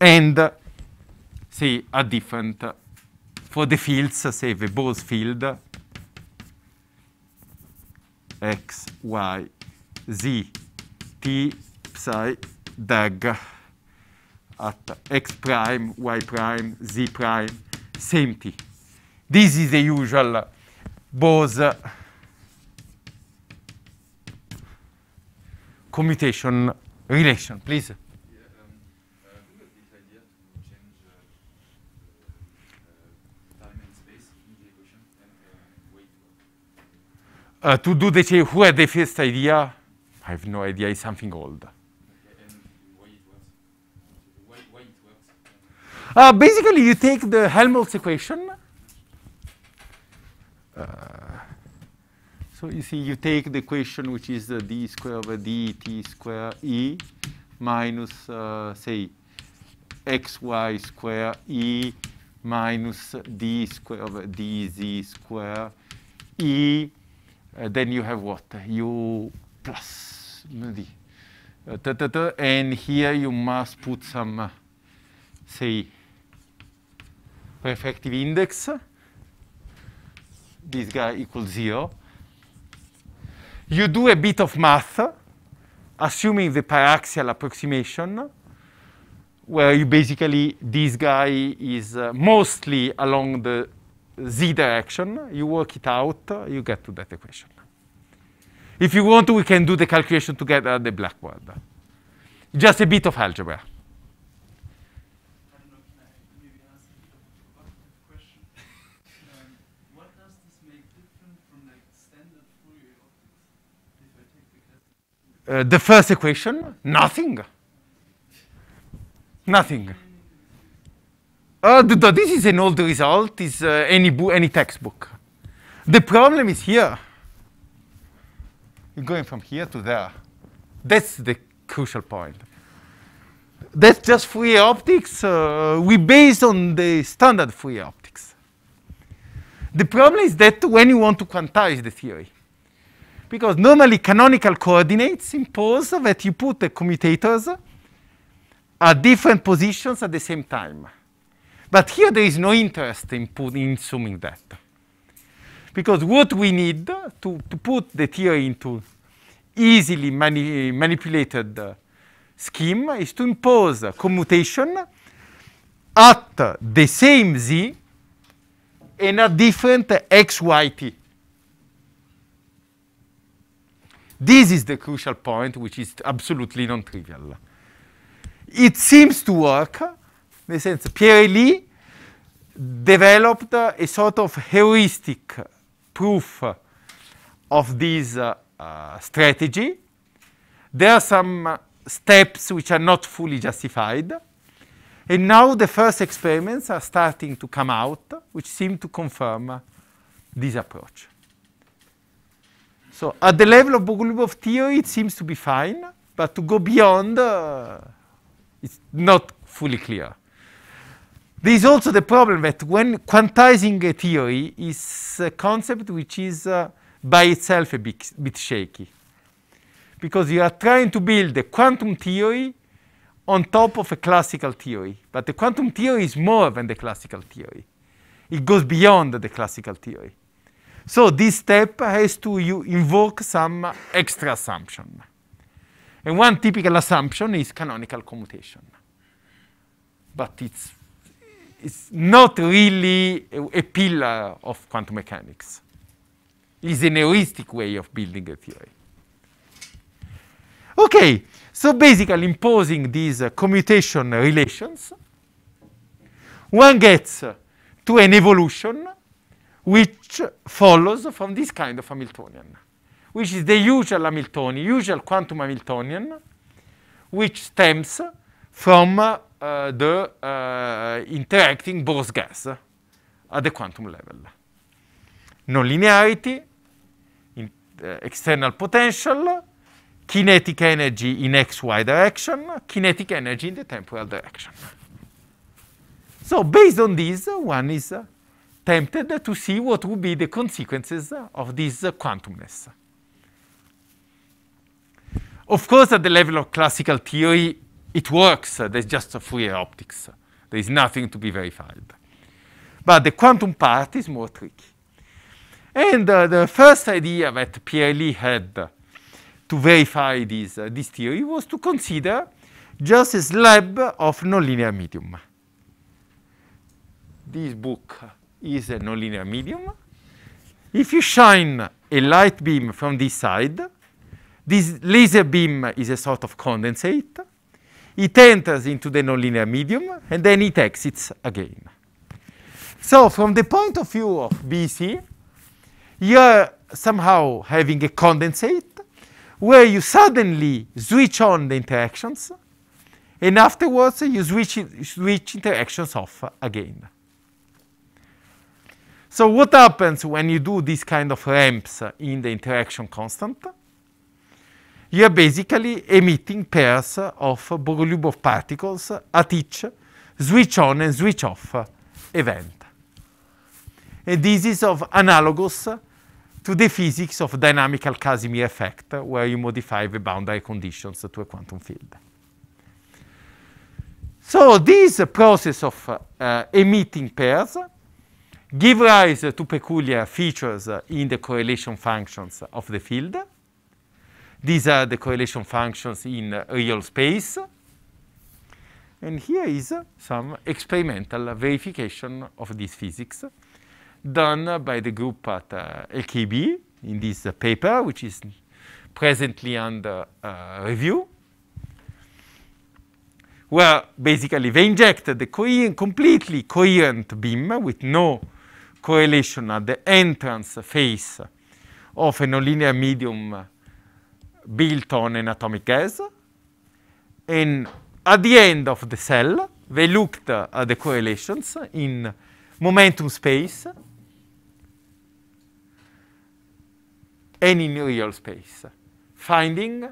and, say, a different, for the fields, say, the Bose field, x, y, z, t, psi dag at x prime, y prime, z prime, same t. This is the usual Bose commutation relation. Please. Uh, to do the change, who had the first idea? I have no idea, it's something old. Uh, basically, you take the Helmholtz equation. Uh, so you see, you take the equation which is uh, d square over dt square e minus, uh, say, xy square e minus d square over dz square e. Uh, then you have what? u plus d. Uh, ta -ta -ta, and here you must put some, uh, say, Effective index. This guy equals zero. You do a bit of math, assuming the paraxial approximation, where you basically, this guy is uh, mostly along the z direction. You work it out, you get to that equation. If you want, we can do the calculation together at the blackboard. Just a bit of algebra. Uh, the first equation, nothing. Nothing. Uh, this is an old result, is uh, any, any textbook. The problem is here. You're going from here to there. That's the crucial point. That's just Fourier optics. Uh, we based on the standard Fourier optics. The problem is that when you want to quantize the theory, because normally canonical coordinates impose that you put the commutators at different positions at the same time. But here there is no interest in, put, in assuming that. Because what we need to, to put the theory into easily mani manipulated uh, scheme is to impose commutation at the same z and a different xyt. This is the crucial point, which is absolutely non-trivial. It seems to work. In the sense, Pierre Lee developed uh, a sort of heuristic proof of this uh, strategy. There are some steps which are not fully justified. And now the first experiments are starting to come out, which seem to confirm this approach. So at the level of Bogolubov theory, it seems to be fine, but to go beyond, uh, it's not fully clear. There is also the problem that when quantizing a theory is a concept which is uh, by itself a bit, bit shaky. Because you are trying to build a quantum theory on top of a classical theory. But the quantum theory is more than the classical theory. It goes beyond the classical theory. So this step has to invoke some extra assumption. And one typical assumption is canonical commutation. But it's, it's not really a, a pillar of quantum mechanics. It's an heuristic way of building a theory. Okay, so basically imposing these uh, commutation relations, one gets uh, to an evolution which follows from this kind of Hamiltonian, which is the usual Hamiltonian, usual quantum Hamiltonian, which stems from uh, the uh, interacting Bose gas at the quantum level. Nonlinearity, in, uh, external potential, kinetic energy in xy direction, kinetic energy in the temporal direction. So based on this, one is tempted to see what would be the consequences of this quantumness. Of course, at the level of classical theory, it works. There's just a Fourier optics. There is nothing to be verified. But the quantum part is more tricky. And uh, the first idea that Pierre Lee had to verify this, uh, this theory was to consider just a slab of nonlinear medium. This book is a nonlinear medium. If you shine a light beam from this side, this laser beam is a sort of condensate. It enters into the nonlinear medium, and then it exits again. So from the point of view of BC, you're somehow having a condensate where you suddenly switch on the interactions, and afterwards you switch, switch interactions off again. So what happens when you do these kind of ramps in the interaction constant? You are basically emitting pairs of Borgolyubov particles at each switch on and switch off event. And this is of analogous to the physics of dynamical Casimir effect, where you modify the boundary conditions to a quantum field. So this process of uh, emitting pairs give rise to peculiar features in the correlation functions of the field. These are the correlation functions in real space. And here is some experimental verification of this physics done by the group at uh, LKB in this uh, paper, which is presently under uh, review, where basically they injected the completely coherent beam with no correlation at the entrance phase of a nonlinear medium built on an atomic gas. And at the end of the cell, they looked at the correlations in momentum space and in real space, finding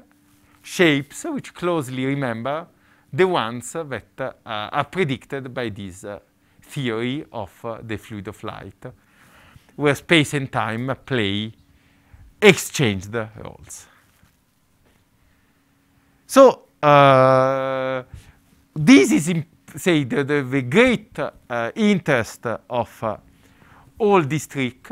shapes which closely remember the ones that uh, are predicted by these uh, theory of uh, the fluid of light, where space and time play exchanged roles. So uh, this is, say, the, the, the great uh, interest of uh, all this trick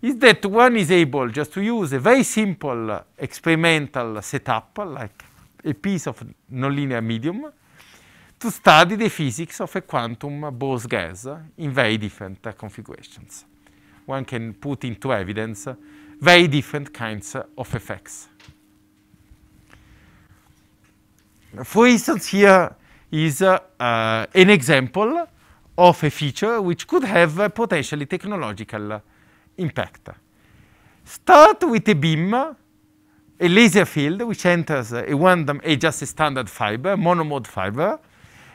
is that one is able just to use a very simple experimental setup, like a piece of nonlinear medium, to study the physics of a quantum Bose gas in very different uh, configurations. One can put into evidence very different kinds of effects. For instance, here is uh, uh, an example of a feature which could have a potentially technological uh, impact. Start with a beam, a laser field, which enters a, one, a just a standard fiber, monomode fiber,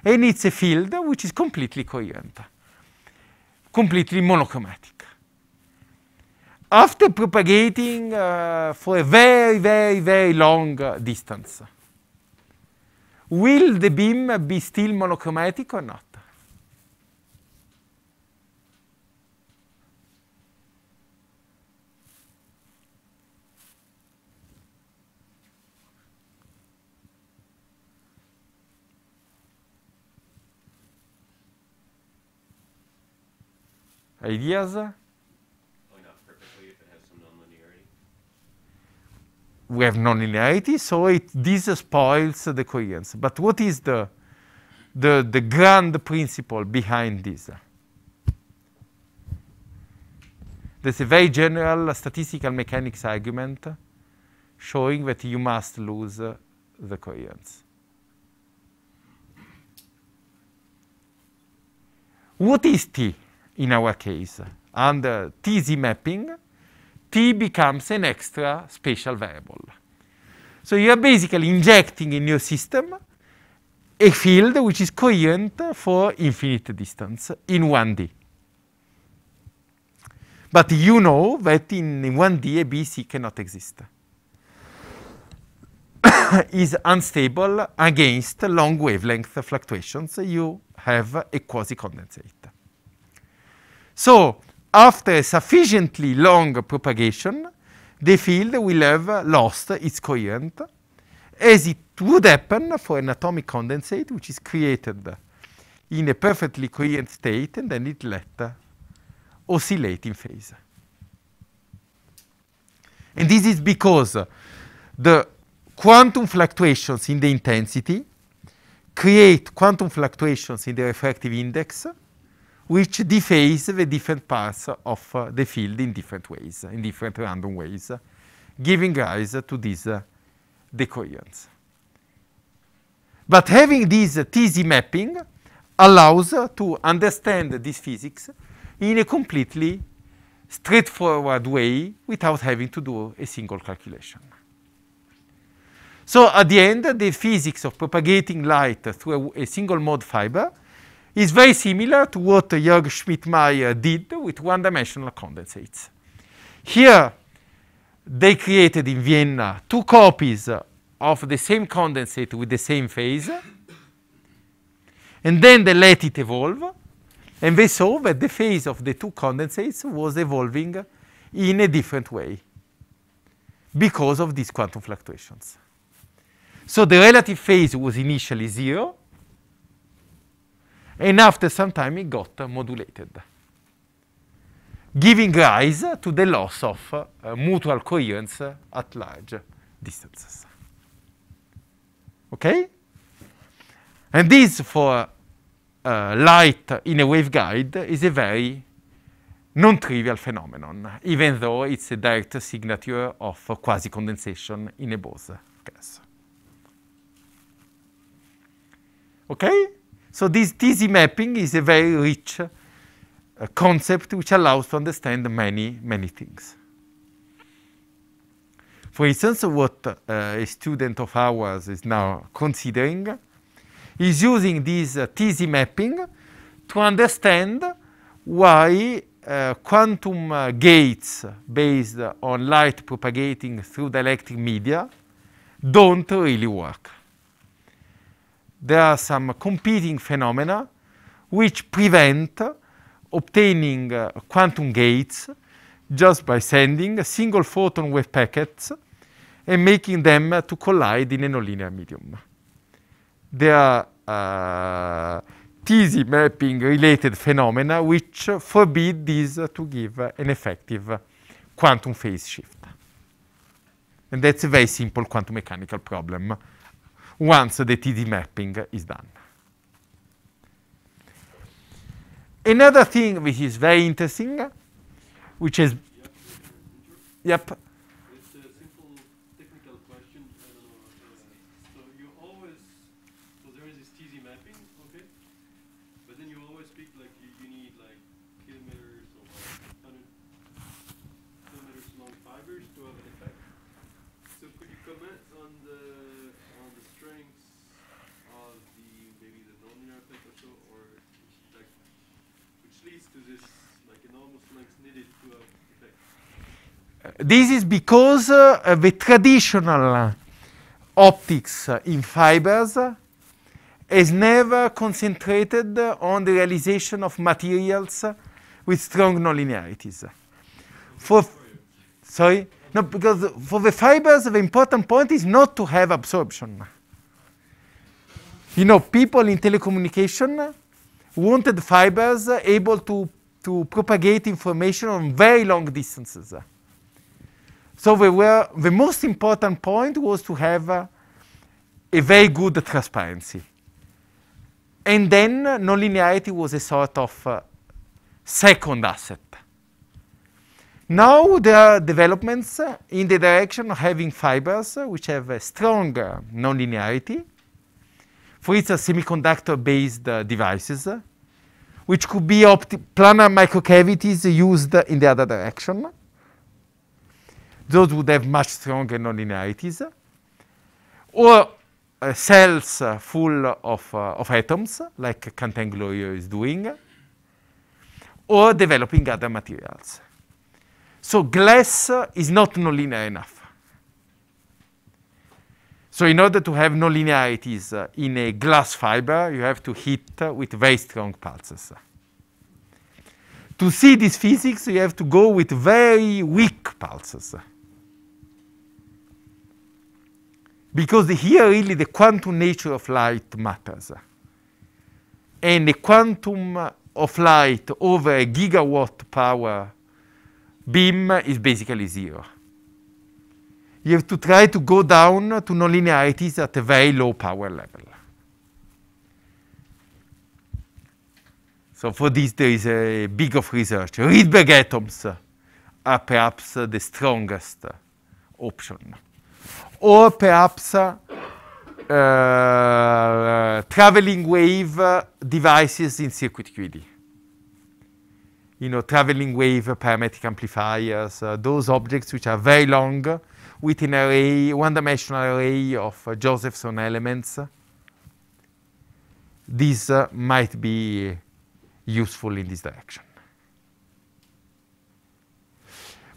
and it's a field which is completely coherent, completely monochromatic. After propagating uh, for a very, very, very long uh, distance, will the beam be still monochromatic or not? ideas? we have nonlinearity, so it spoils the coherence. But what is the, the, the grand principle behind this? There's a very general statistical mechanics argument showing that you must lose the coherence. What is T? in our case. Under uh, TZ mapping, T becomes an extra spatial variable. So you are basically injecting in your system a field which is coherent for infinite distance in 1D. But you know that in, in 1D a BC cannot exist. is unstable against long wavelength fluctuations. You have a quasi-condensate. So after a sufficiently long propagation, the field will have lost its coherent, as it would happen for an atomic condensate, which is created in a perfectly coherent state and then it let uh, oscillate in phase. And this is because the quantum fluctuations in the intensity create quantum fluctuations in the refractive index which deface the different parts of uh, the field in different ways, in different random ways, giving rise to this uh, decoherence. But having this TZ mapping allows to understand this physics in a completely straightforward way without having to do a single calculation. So at the end, the physics of propagating light through a, a single mode fiber is very similar to what Jörg Schmidt-Meyer did with one-dimensional condensates. Here, they created in Vienna two copies of the same condensate with the same phase, and then they let it evolve, and they saw that the phase of the two condensates was evolving in a different way because of these quantum fluctuations. So the relative phase was initially zero, and after some time it got modulated, giving rise to the loss of uh, mutual coherence at large distances. Okay? And this for uh, light in a waveguide is a very non-trivial phenomenon, even though it's a direct signature of quasi-condensation in a Bose case. Okay? So this TZ mapping is a very rich uh, concept which allows to understand many, many things. For instance, what uh, a student of ours is now considering is using this uh, TZ mapping to understand why uh, quantum uh, gates based on light propagating through the electric media don't really work there are some competing phenomena which prevent obtaining uh, quantum gates just by sending single photon wave packets and making them to collide in a nonlinear medium. There are uh, TZ mapping related phenomena which forbid this to give an effective quantum phase shift. And that's a very simple quantum mechanical problem once the TD mapping is done. Another thing which is very interesting, which is, yep, this is because uh, the traditional optics in fibers has never concentrated on the realization of materials with strong nonlinearities. For sorry, no, because for the fibers, the important point is not to have absorption. You know, people in telecommunication wanted fibers able to, to propagate information on very long distances. So we were, the most important point was to have uh, a very good transparency. And then uh, nonlinearity was a sort of uh, second asset. Now there are developments in the direction of having fibers which have a strong uh, nonlinearity. For instance, semiconductor-based uh, devices, uh, which could be planar microcavities used in the other direction. Those would have much stronger nonlinearities. Or uh, cells full of, uh, of atoms, like Quentin is doing, or developing other materials. So glass is not nonlinear enough. So in order to have nonlinearities uh, in a glass fiber, you have to hit uh, with very strong pulses. To see this physics, you have to go with very weak pulses. Because here really the quantum nature of light matters. And the quantum of light over a gigawatt power beam is basically zero. You have to try to go down to nonlinearities at a very low power level. So for this, there is a big of research. Rydberg atoms are perhaps the strongest option or perhaps eh, traveling wave devices in circuit QED you know, traveling wave parametric amplifiers, uh, those objects which are very long with an array, one-dimensional array of uh, Josephson elements. These uh, might be useful in this direction.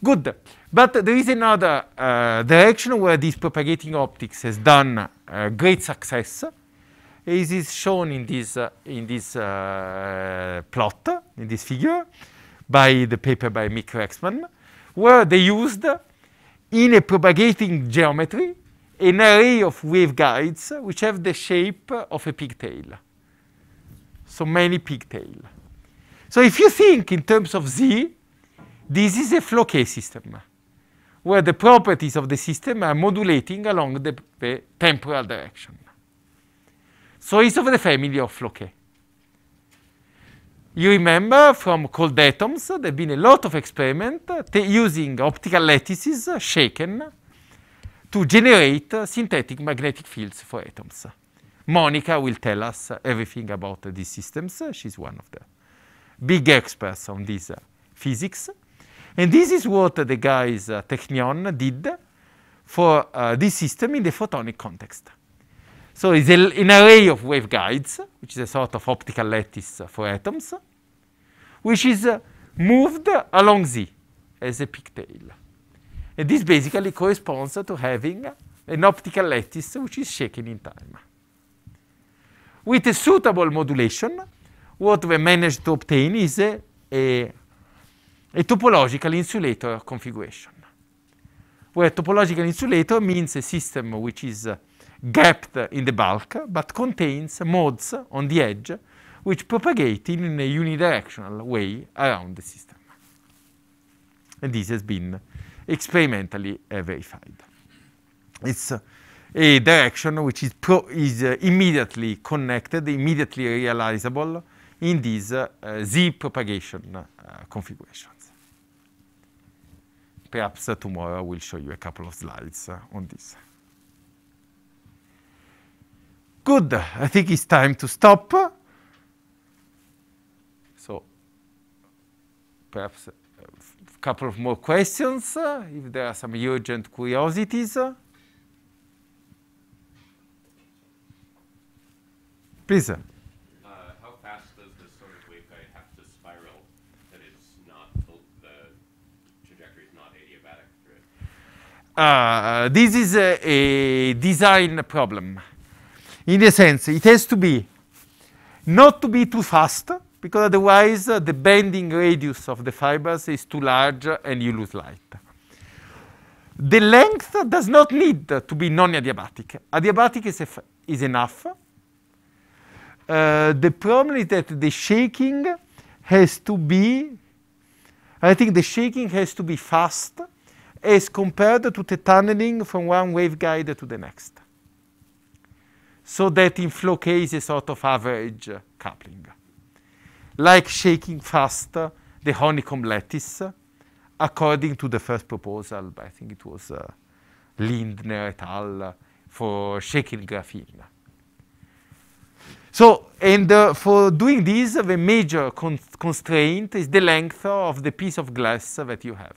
Good. But there is another uh, direction where this propagating optics has done uh, great success. It is shown in this, uh, in this uh, plot, in this figure, by the paper by Mick Rexman, where they used, in a propagating geometry, an array of waveguides which have the shape of a pigtail. So many pigtail. So if you think in terms of Z, this is a flow K system where the properties of the system are modulating along the, the temporal direction. So it's of the family of Floquet. You remember from cold atoms, there have been a lot of experiments uh, using optical lattices uh, shaken to generate uh, synthetic magnetic fields for atoms. Monica will tell us everything about these systems. She's one of the big experts on this physics. And this is what the guys uh, Technion did for uh, this system in the photonic context. So it's a, an array of waveguides, which is a sort of optical lattice for atoms, which is uh, moved along Z as a pigtail. And this basically corresponds to having an optical lattice which is shaken in time. With a suitable modulation, what we managed to obtain is a, a a topological insulator configuration, where topological insulator means a system which is uh, gapped in the bulk but contains modes on the edge which propagate in a unidirectional way around the system. And this has been experimentally uh, verified. It's uh, a direction which is, is uh, immediately connected, immediately realizable in this uh, Z propagation uh, configuration perhaps tomorrow I will show you a couple of slides uh, on this. Good, I think it's time to stop. So perhaps a uh, couple of more questions, uh, if there are some urgent curiosities. Please. Ah, uh, this is a, a, design problem. In a sense, it has to be not to be too fast, because otherwise uh, the bending radius of the fibers is too large and you lose light. The length does not need to be non-adiabatic. Adiabatic is, is enough. Uh, the problem is that the shaking has to be, I think the shaking has to be fast as compared to the tunneling from one waveguide to the next. So that in flow case is sort of average coupling. Like shaking fast the honeycomb lattice according to the first proposal, I think it was uh, Lindner et al. for shaking graphene. So, and uh, for doing this, the major con constraint is the length of the piece of glass that you have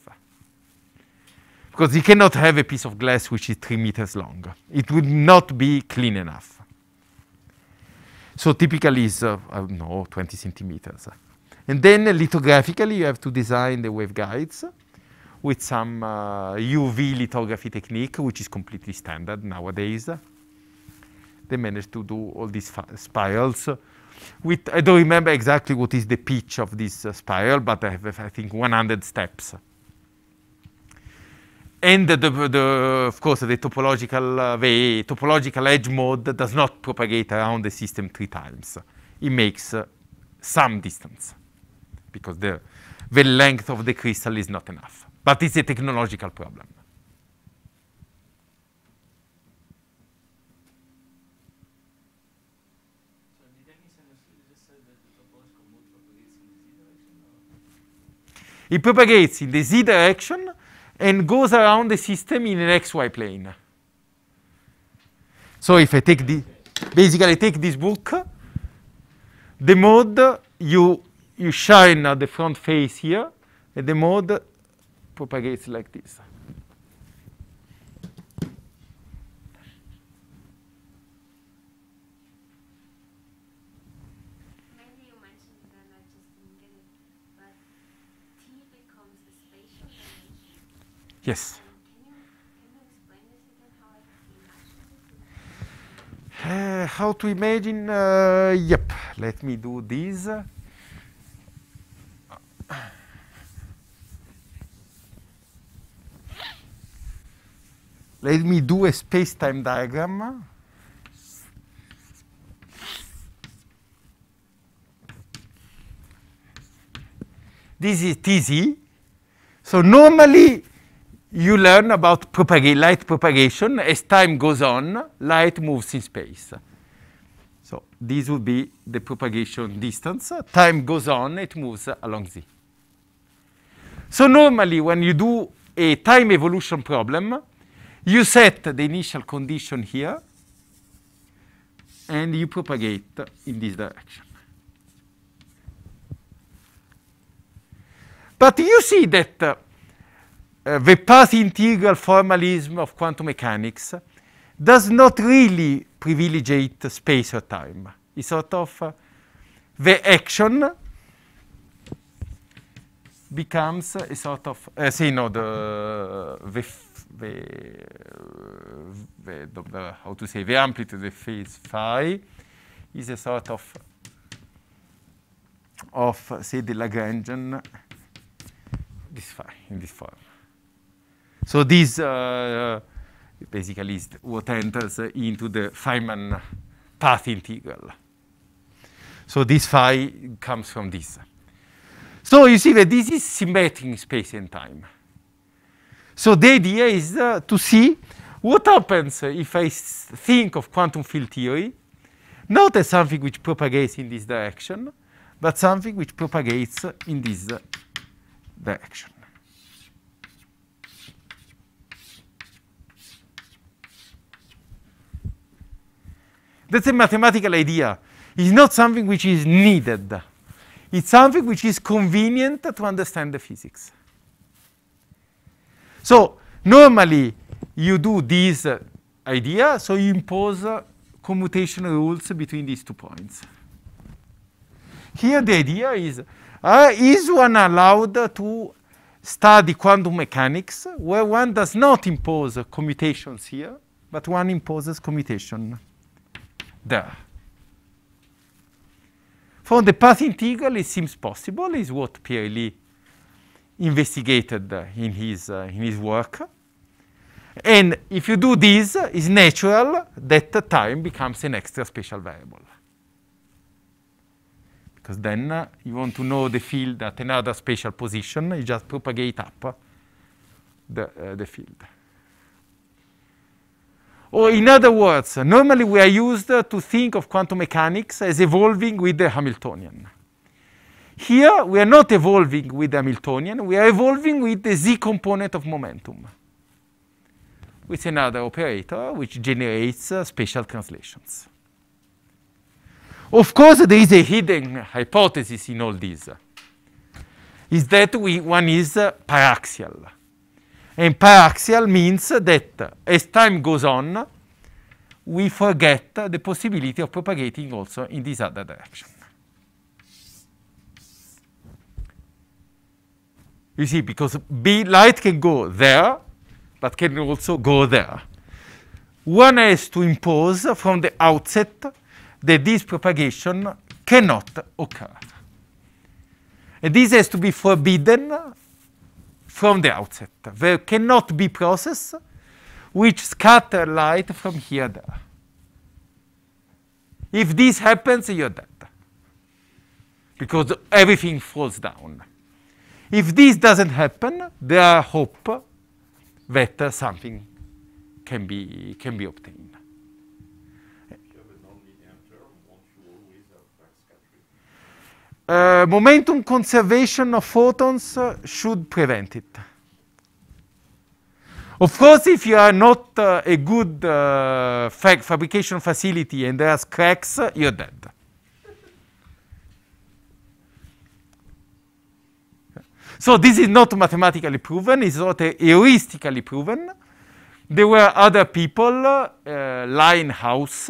because you cannot have a piece of glass which is three meters long. It would not be clean enough. So typically it's, uh, I uh, don't know, 20 centimeters. And then lithographically you have to design the waveguides with some uh, UV lithography technique, which is completely standard nowadays. They managed to do all these spirals. With, I don't remember exactly what is the pitch of this uh, spiral, but I have, I think, 100 steps and the, the, the, of course, the topological uh, topological edge mode does not propagate around the system three times. It makes uh, some distance because the, the length of the crystal is not enough. But it's a technological problem. It propagates in the z direction, and goes around the system in an xy plane. So if I take the, basically take this book, the mode you, you shine at the front face here, and the mode propagates like this. Yes. Uh, how to imagine? Uh, yep, let me do this. Let me do a space-time diagram. This is TZ. So normally you learn about light propagation. As time goes on, light moves in space. So this would be the propagation distance. Time goes on, it moves along z. So normally when you do a time evolution problem, you set the initial condition here, and you propagate in this direction. But you see that uh, uh, the path integral formalism of quantum mechanics does not really privilege space or time. It's sort of uh, the action becomes uh, a sort of, uh, say, no, the, the, the, the, the, how to say, the amplitude, the phase phi, is a sort of, of say, the Lagrangian this phi, in this form. So this uh, basically is what enters into the Feynman path integral. So this phi comes from this. So you see that this is symmetric in space and time. So the idea is uh, to see what happens if I think of quantum field theory, not as something which propagates in this direction, but something which propagates in this uh, direction. That's a mathematical idea. It's not something which is needed. It's something which is convenient to understand the physics. So normally you do this uh, idea, so you impose uh, commutation rules between these two points. Here the idea is, uh, is one allowed to study quantum mechanics where one does not impose commutations here, but one imposes commutation there. For the path integral, it seems possible, is what Pierre Lee investigated uh, in his, uh, in his work. And if you do this, it's natural that time becomes an extra spatial variable. Because then uh, you want to know the field at another spatial position, you just propagate up the, uh, the field. Or in other words, normally we are used uh, to think of quantum mechanics as evolving with the Hamiltonian. Here, we are not evolving with the Hamiltonian, we are evolving with the z component of momentum, with another operator which generates uh, spatial translations. Of course, there is a hidden hypothesis in all this, is that we, one is uh, paraxial. And paraxial means that as time goes on, we forget the possibility of propagating also in this other direction. You see, because B light can go there, but can also go there. One has to impose from the outset that this propagation cannot occur. And this has to be forbidden from the outset. There cannot be process which scatter light from here there. If this happens, you're dead. Because everything falls down. If this doesn't happen, there are hope that something can be, can be obtained. uh, momentum conservation of photons uh, should prevent it. Of course, if you are not uh, a good uh, fa fabrication facility and there are cracks, uh, you're dead. So this is not mathematically proven, it's not heuristically proven. There were other people, uh, Linehouse,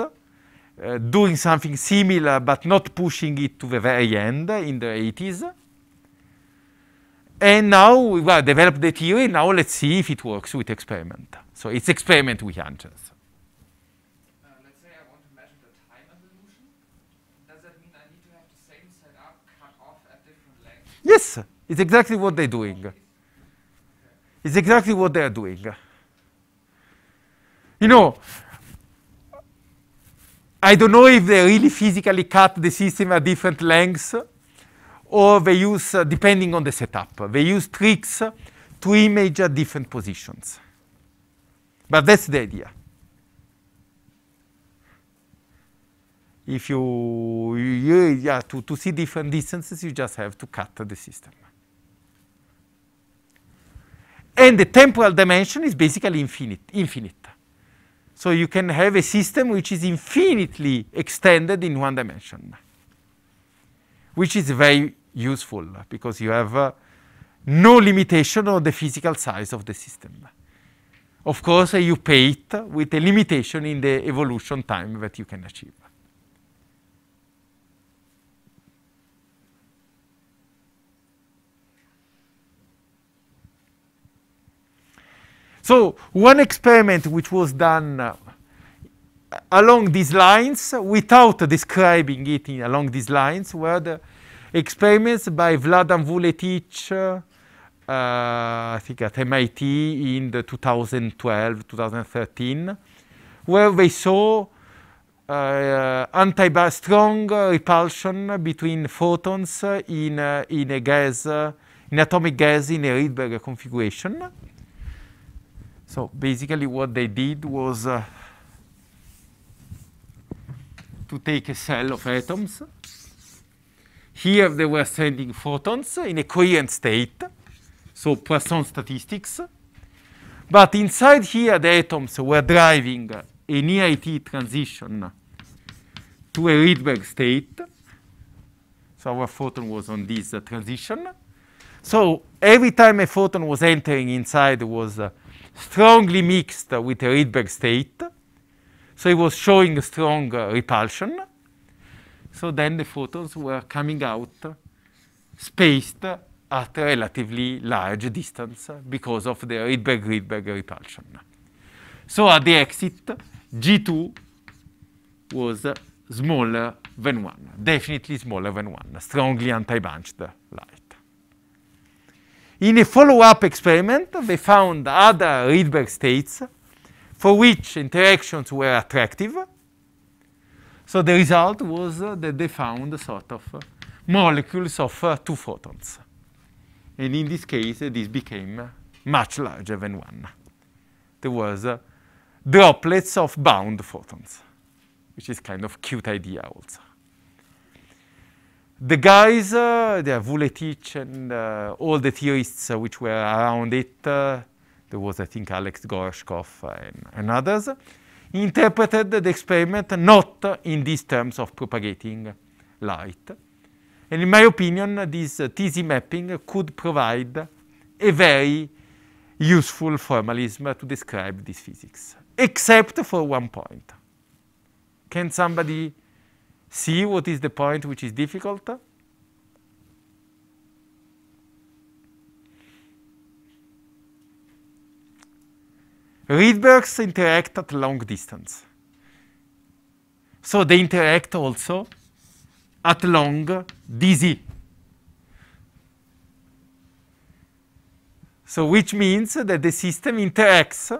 uh, doing something similar but not pushing it to the very end in the 80s. And now we well, developed the theory, now let's see if it works with experiment. So it's experiment with answers. Yes, it's exactly what they're doing. It's exactly what they're doing. You know, I don't know if they really physically cut the system at different lengths or they use, uh, depending on the setup, they use tricks to image at different positions. But that's the idea. If you, you yeah, to, to see different distances, you just have to cut the system. And the temporal dimension is basically infinite. infinite. So you can have a system which is infinitely extended in one dimension, which is very useful because you have uh, no limitation on the physical size of the system. Of course, uh, you pay it with a limitation in the evolution time that you can achieve. So one experiment which was done uh, along these lines, without describing it in, along these lines, were the experiments by Vladan Vuletic, uh, uh I think at MIT in the 2012, 2013, where they saw uh, anti strong repulsion between photons in, uh, in a gas, uh, in atomic gas in a Rydberg configuration. So basically what they did was uh, to take a cell of atoms. Here they were sending photons in a coherent state, so Poisson statistics. But inside here, the atoms were driving a EIT transition to a Rydberg state. So our photon was on this uh, transition. So every time a photon was entering inside was uh, strongly mixed with a Rydberg state. So it was showing a strong uh, repulsion. So then the photons were coming out spaced at a relatively large distance because of the Rydberg-Rydberg repulsion. So at the exit, G2 was smaller than 1, definitely smaller than 1, strongly anti-bunched. In a follow-up experiment, they found other Rydberg states for which interactions were attractive. So the result was that they found sort of molecules of uh, two photons. And in this case, this became much larger than one. There was uh, droplets of bound photons, which is kind of cute idea also the guys, uh, Vuletic and uh, all the theorists uh, which were around it, uh, there was, I think, Alex Gorshkov and, and, others, interpreted the experiment not in these terms of propagating light. And in my opinion, this uh, TZ mapping could provide a very useful formalism to describe this physics, except for one point. Can somebody see what is the point which is difficult. Rydbergs interact at long distance. So they interact also at long dz. So which means that the system interacts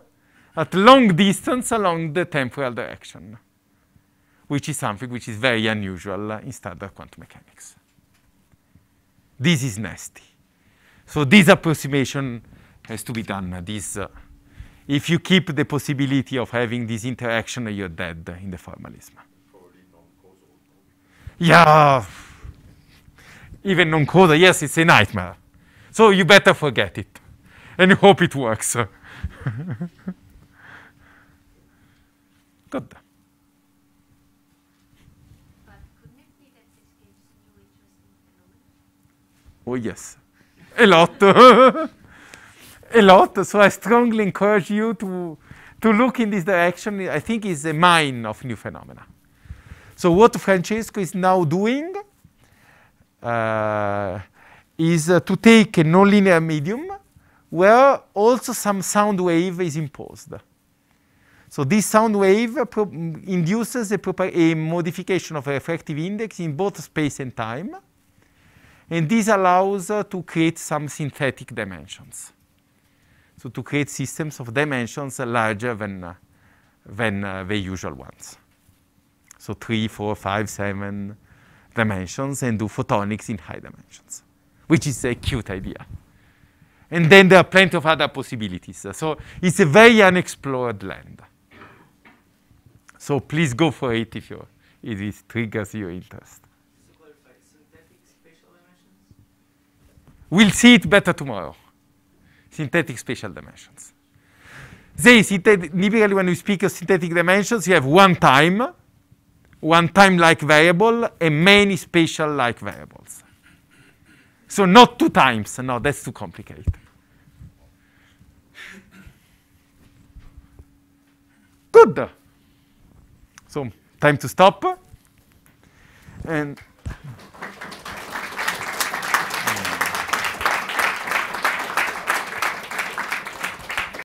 at long distance along the temporal direction which is something which is very unusual in standard quantum mechanics. This is nasty. So this approximation has to be done. This, uh, if you keep the possibility of having this interaction, you're dead in the formalism. Yeah, even non-coda, yes, it's a nightmare. So you better forget it and hope it works. Good. Oh, yes, a lot. a lot. So I strongly encourage you to, to look in this direction. I think it's a mine of new phenomena. So what Francesco is now doing uh, is uh, to take a nonlinear medium where also some sound wave is imposed. So this sound wave induces a, a modification of refractive index in both space and time. And this allows uh, to create some synthetic dimensions. So to create systems of dimensions larger than, uh, than uh, the usual ones. So three, four, five, seven dimensions and do photonics in high dimensions, which is a cute idea. And then there are plenty of other possibilities. So it's a very unexplored land. So please go for it if, if it triggers your interest. We'll see it better tomorrow. Synthetic spatial dimensions. They typically when we speak of synthetic dimensions, you have one time, one time-like variable, and many spatial-like variables. So not two times. No, that's too complicated. Good. So time to stop. And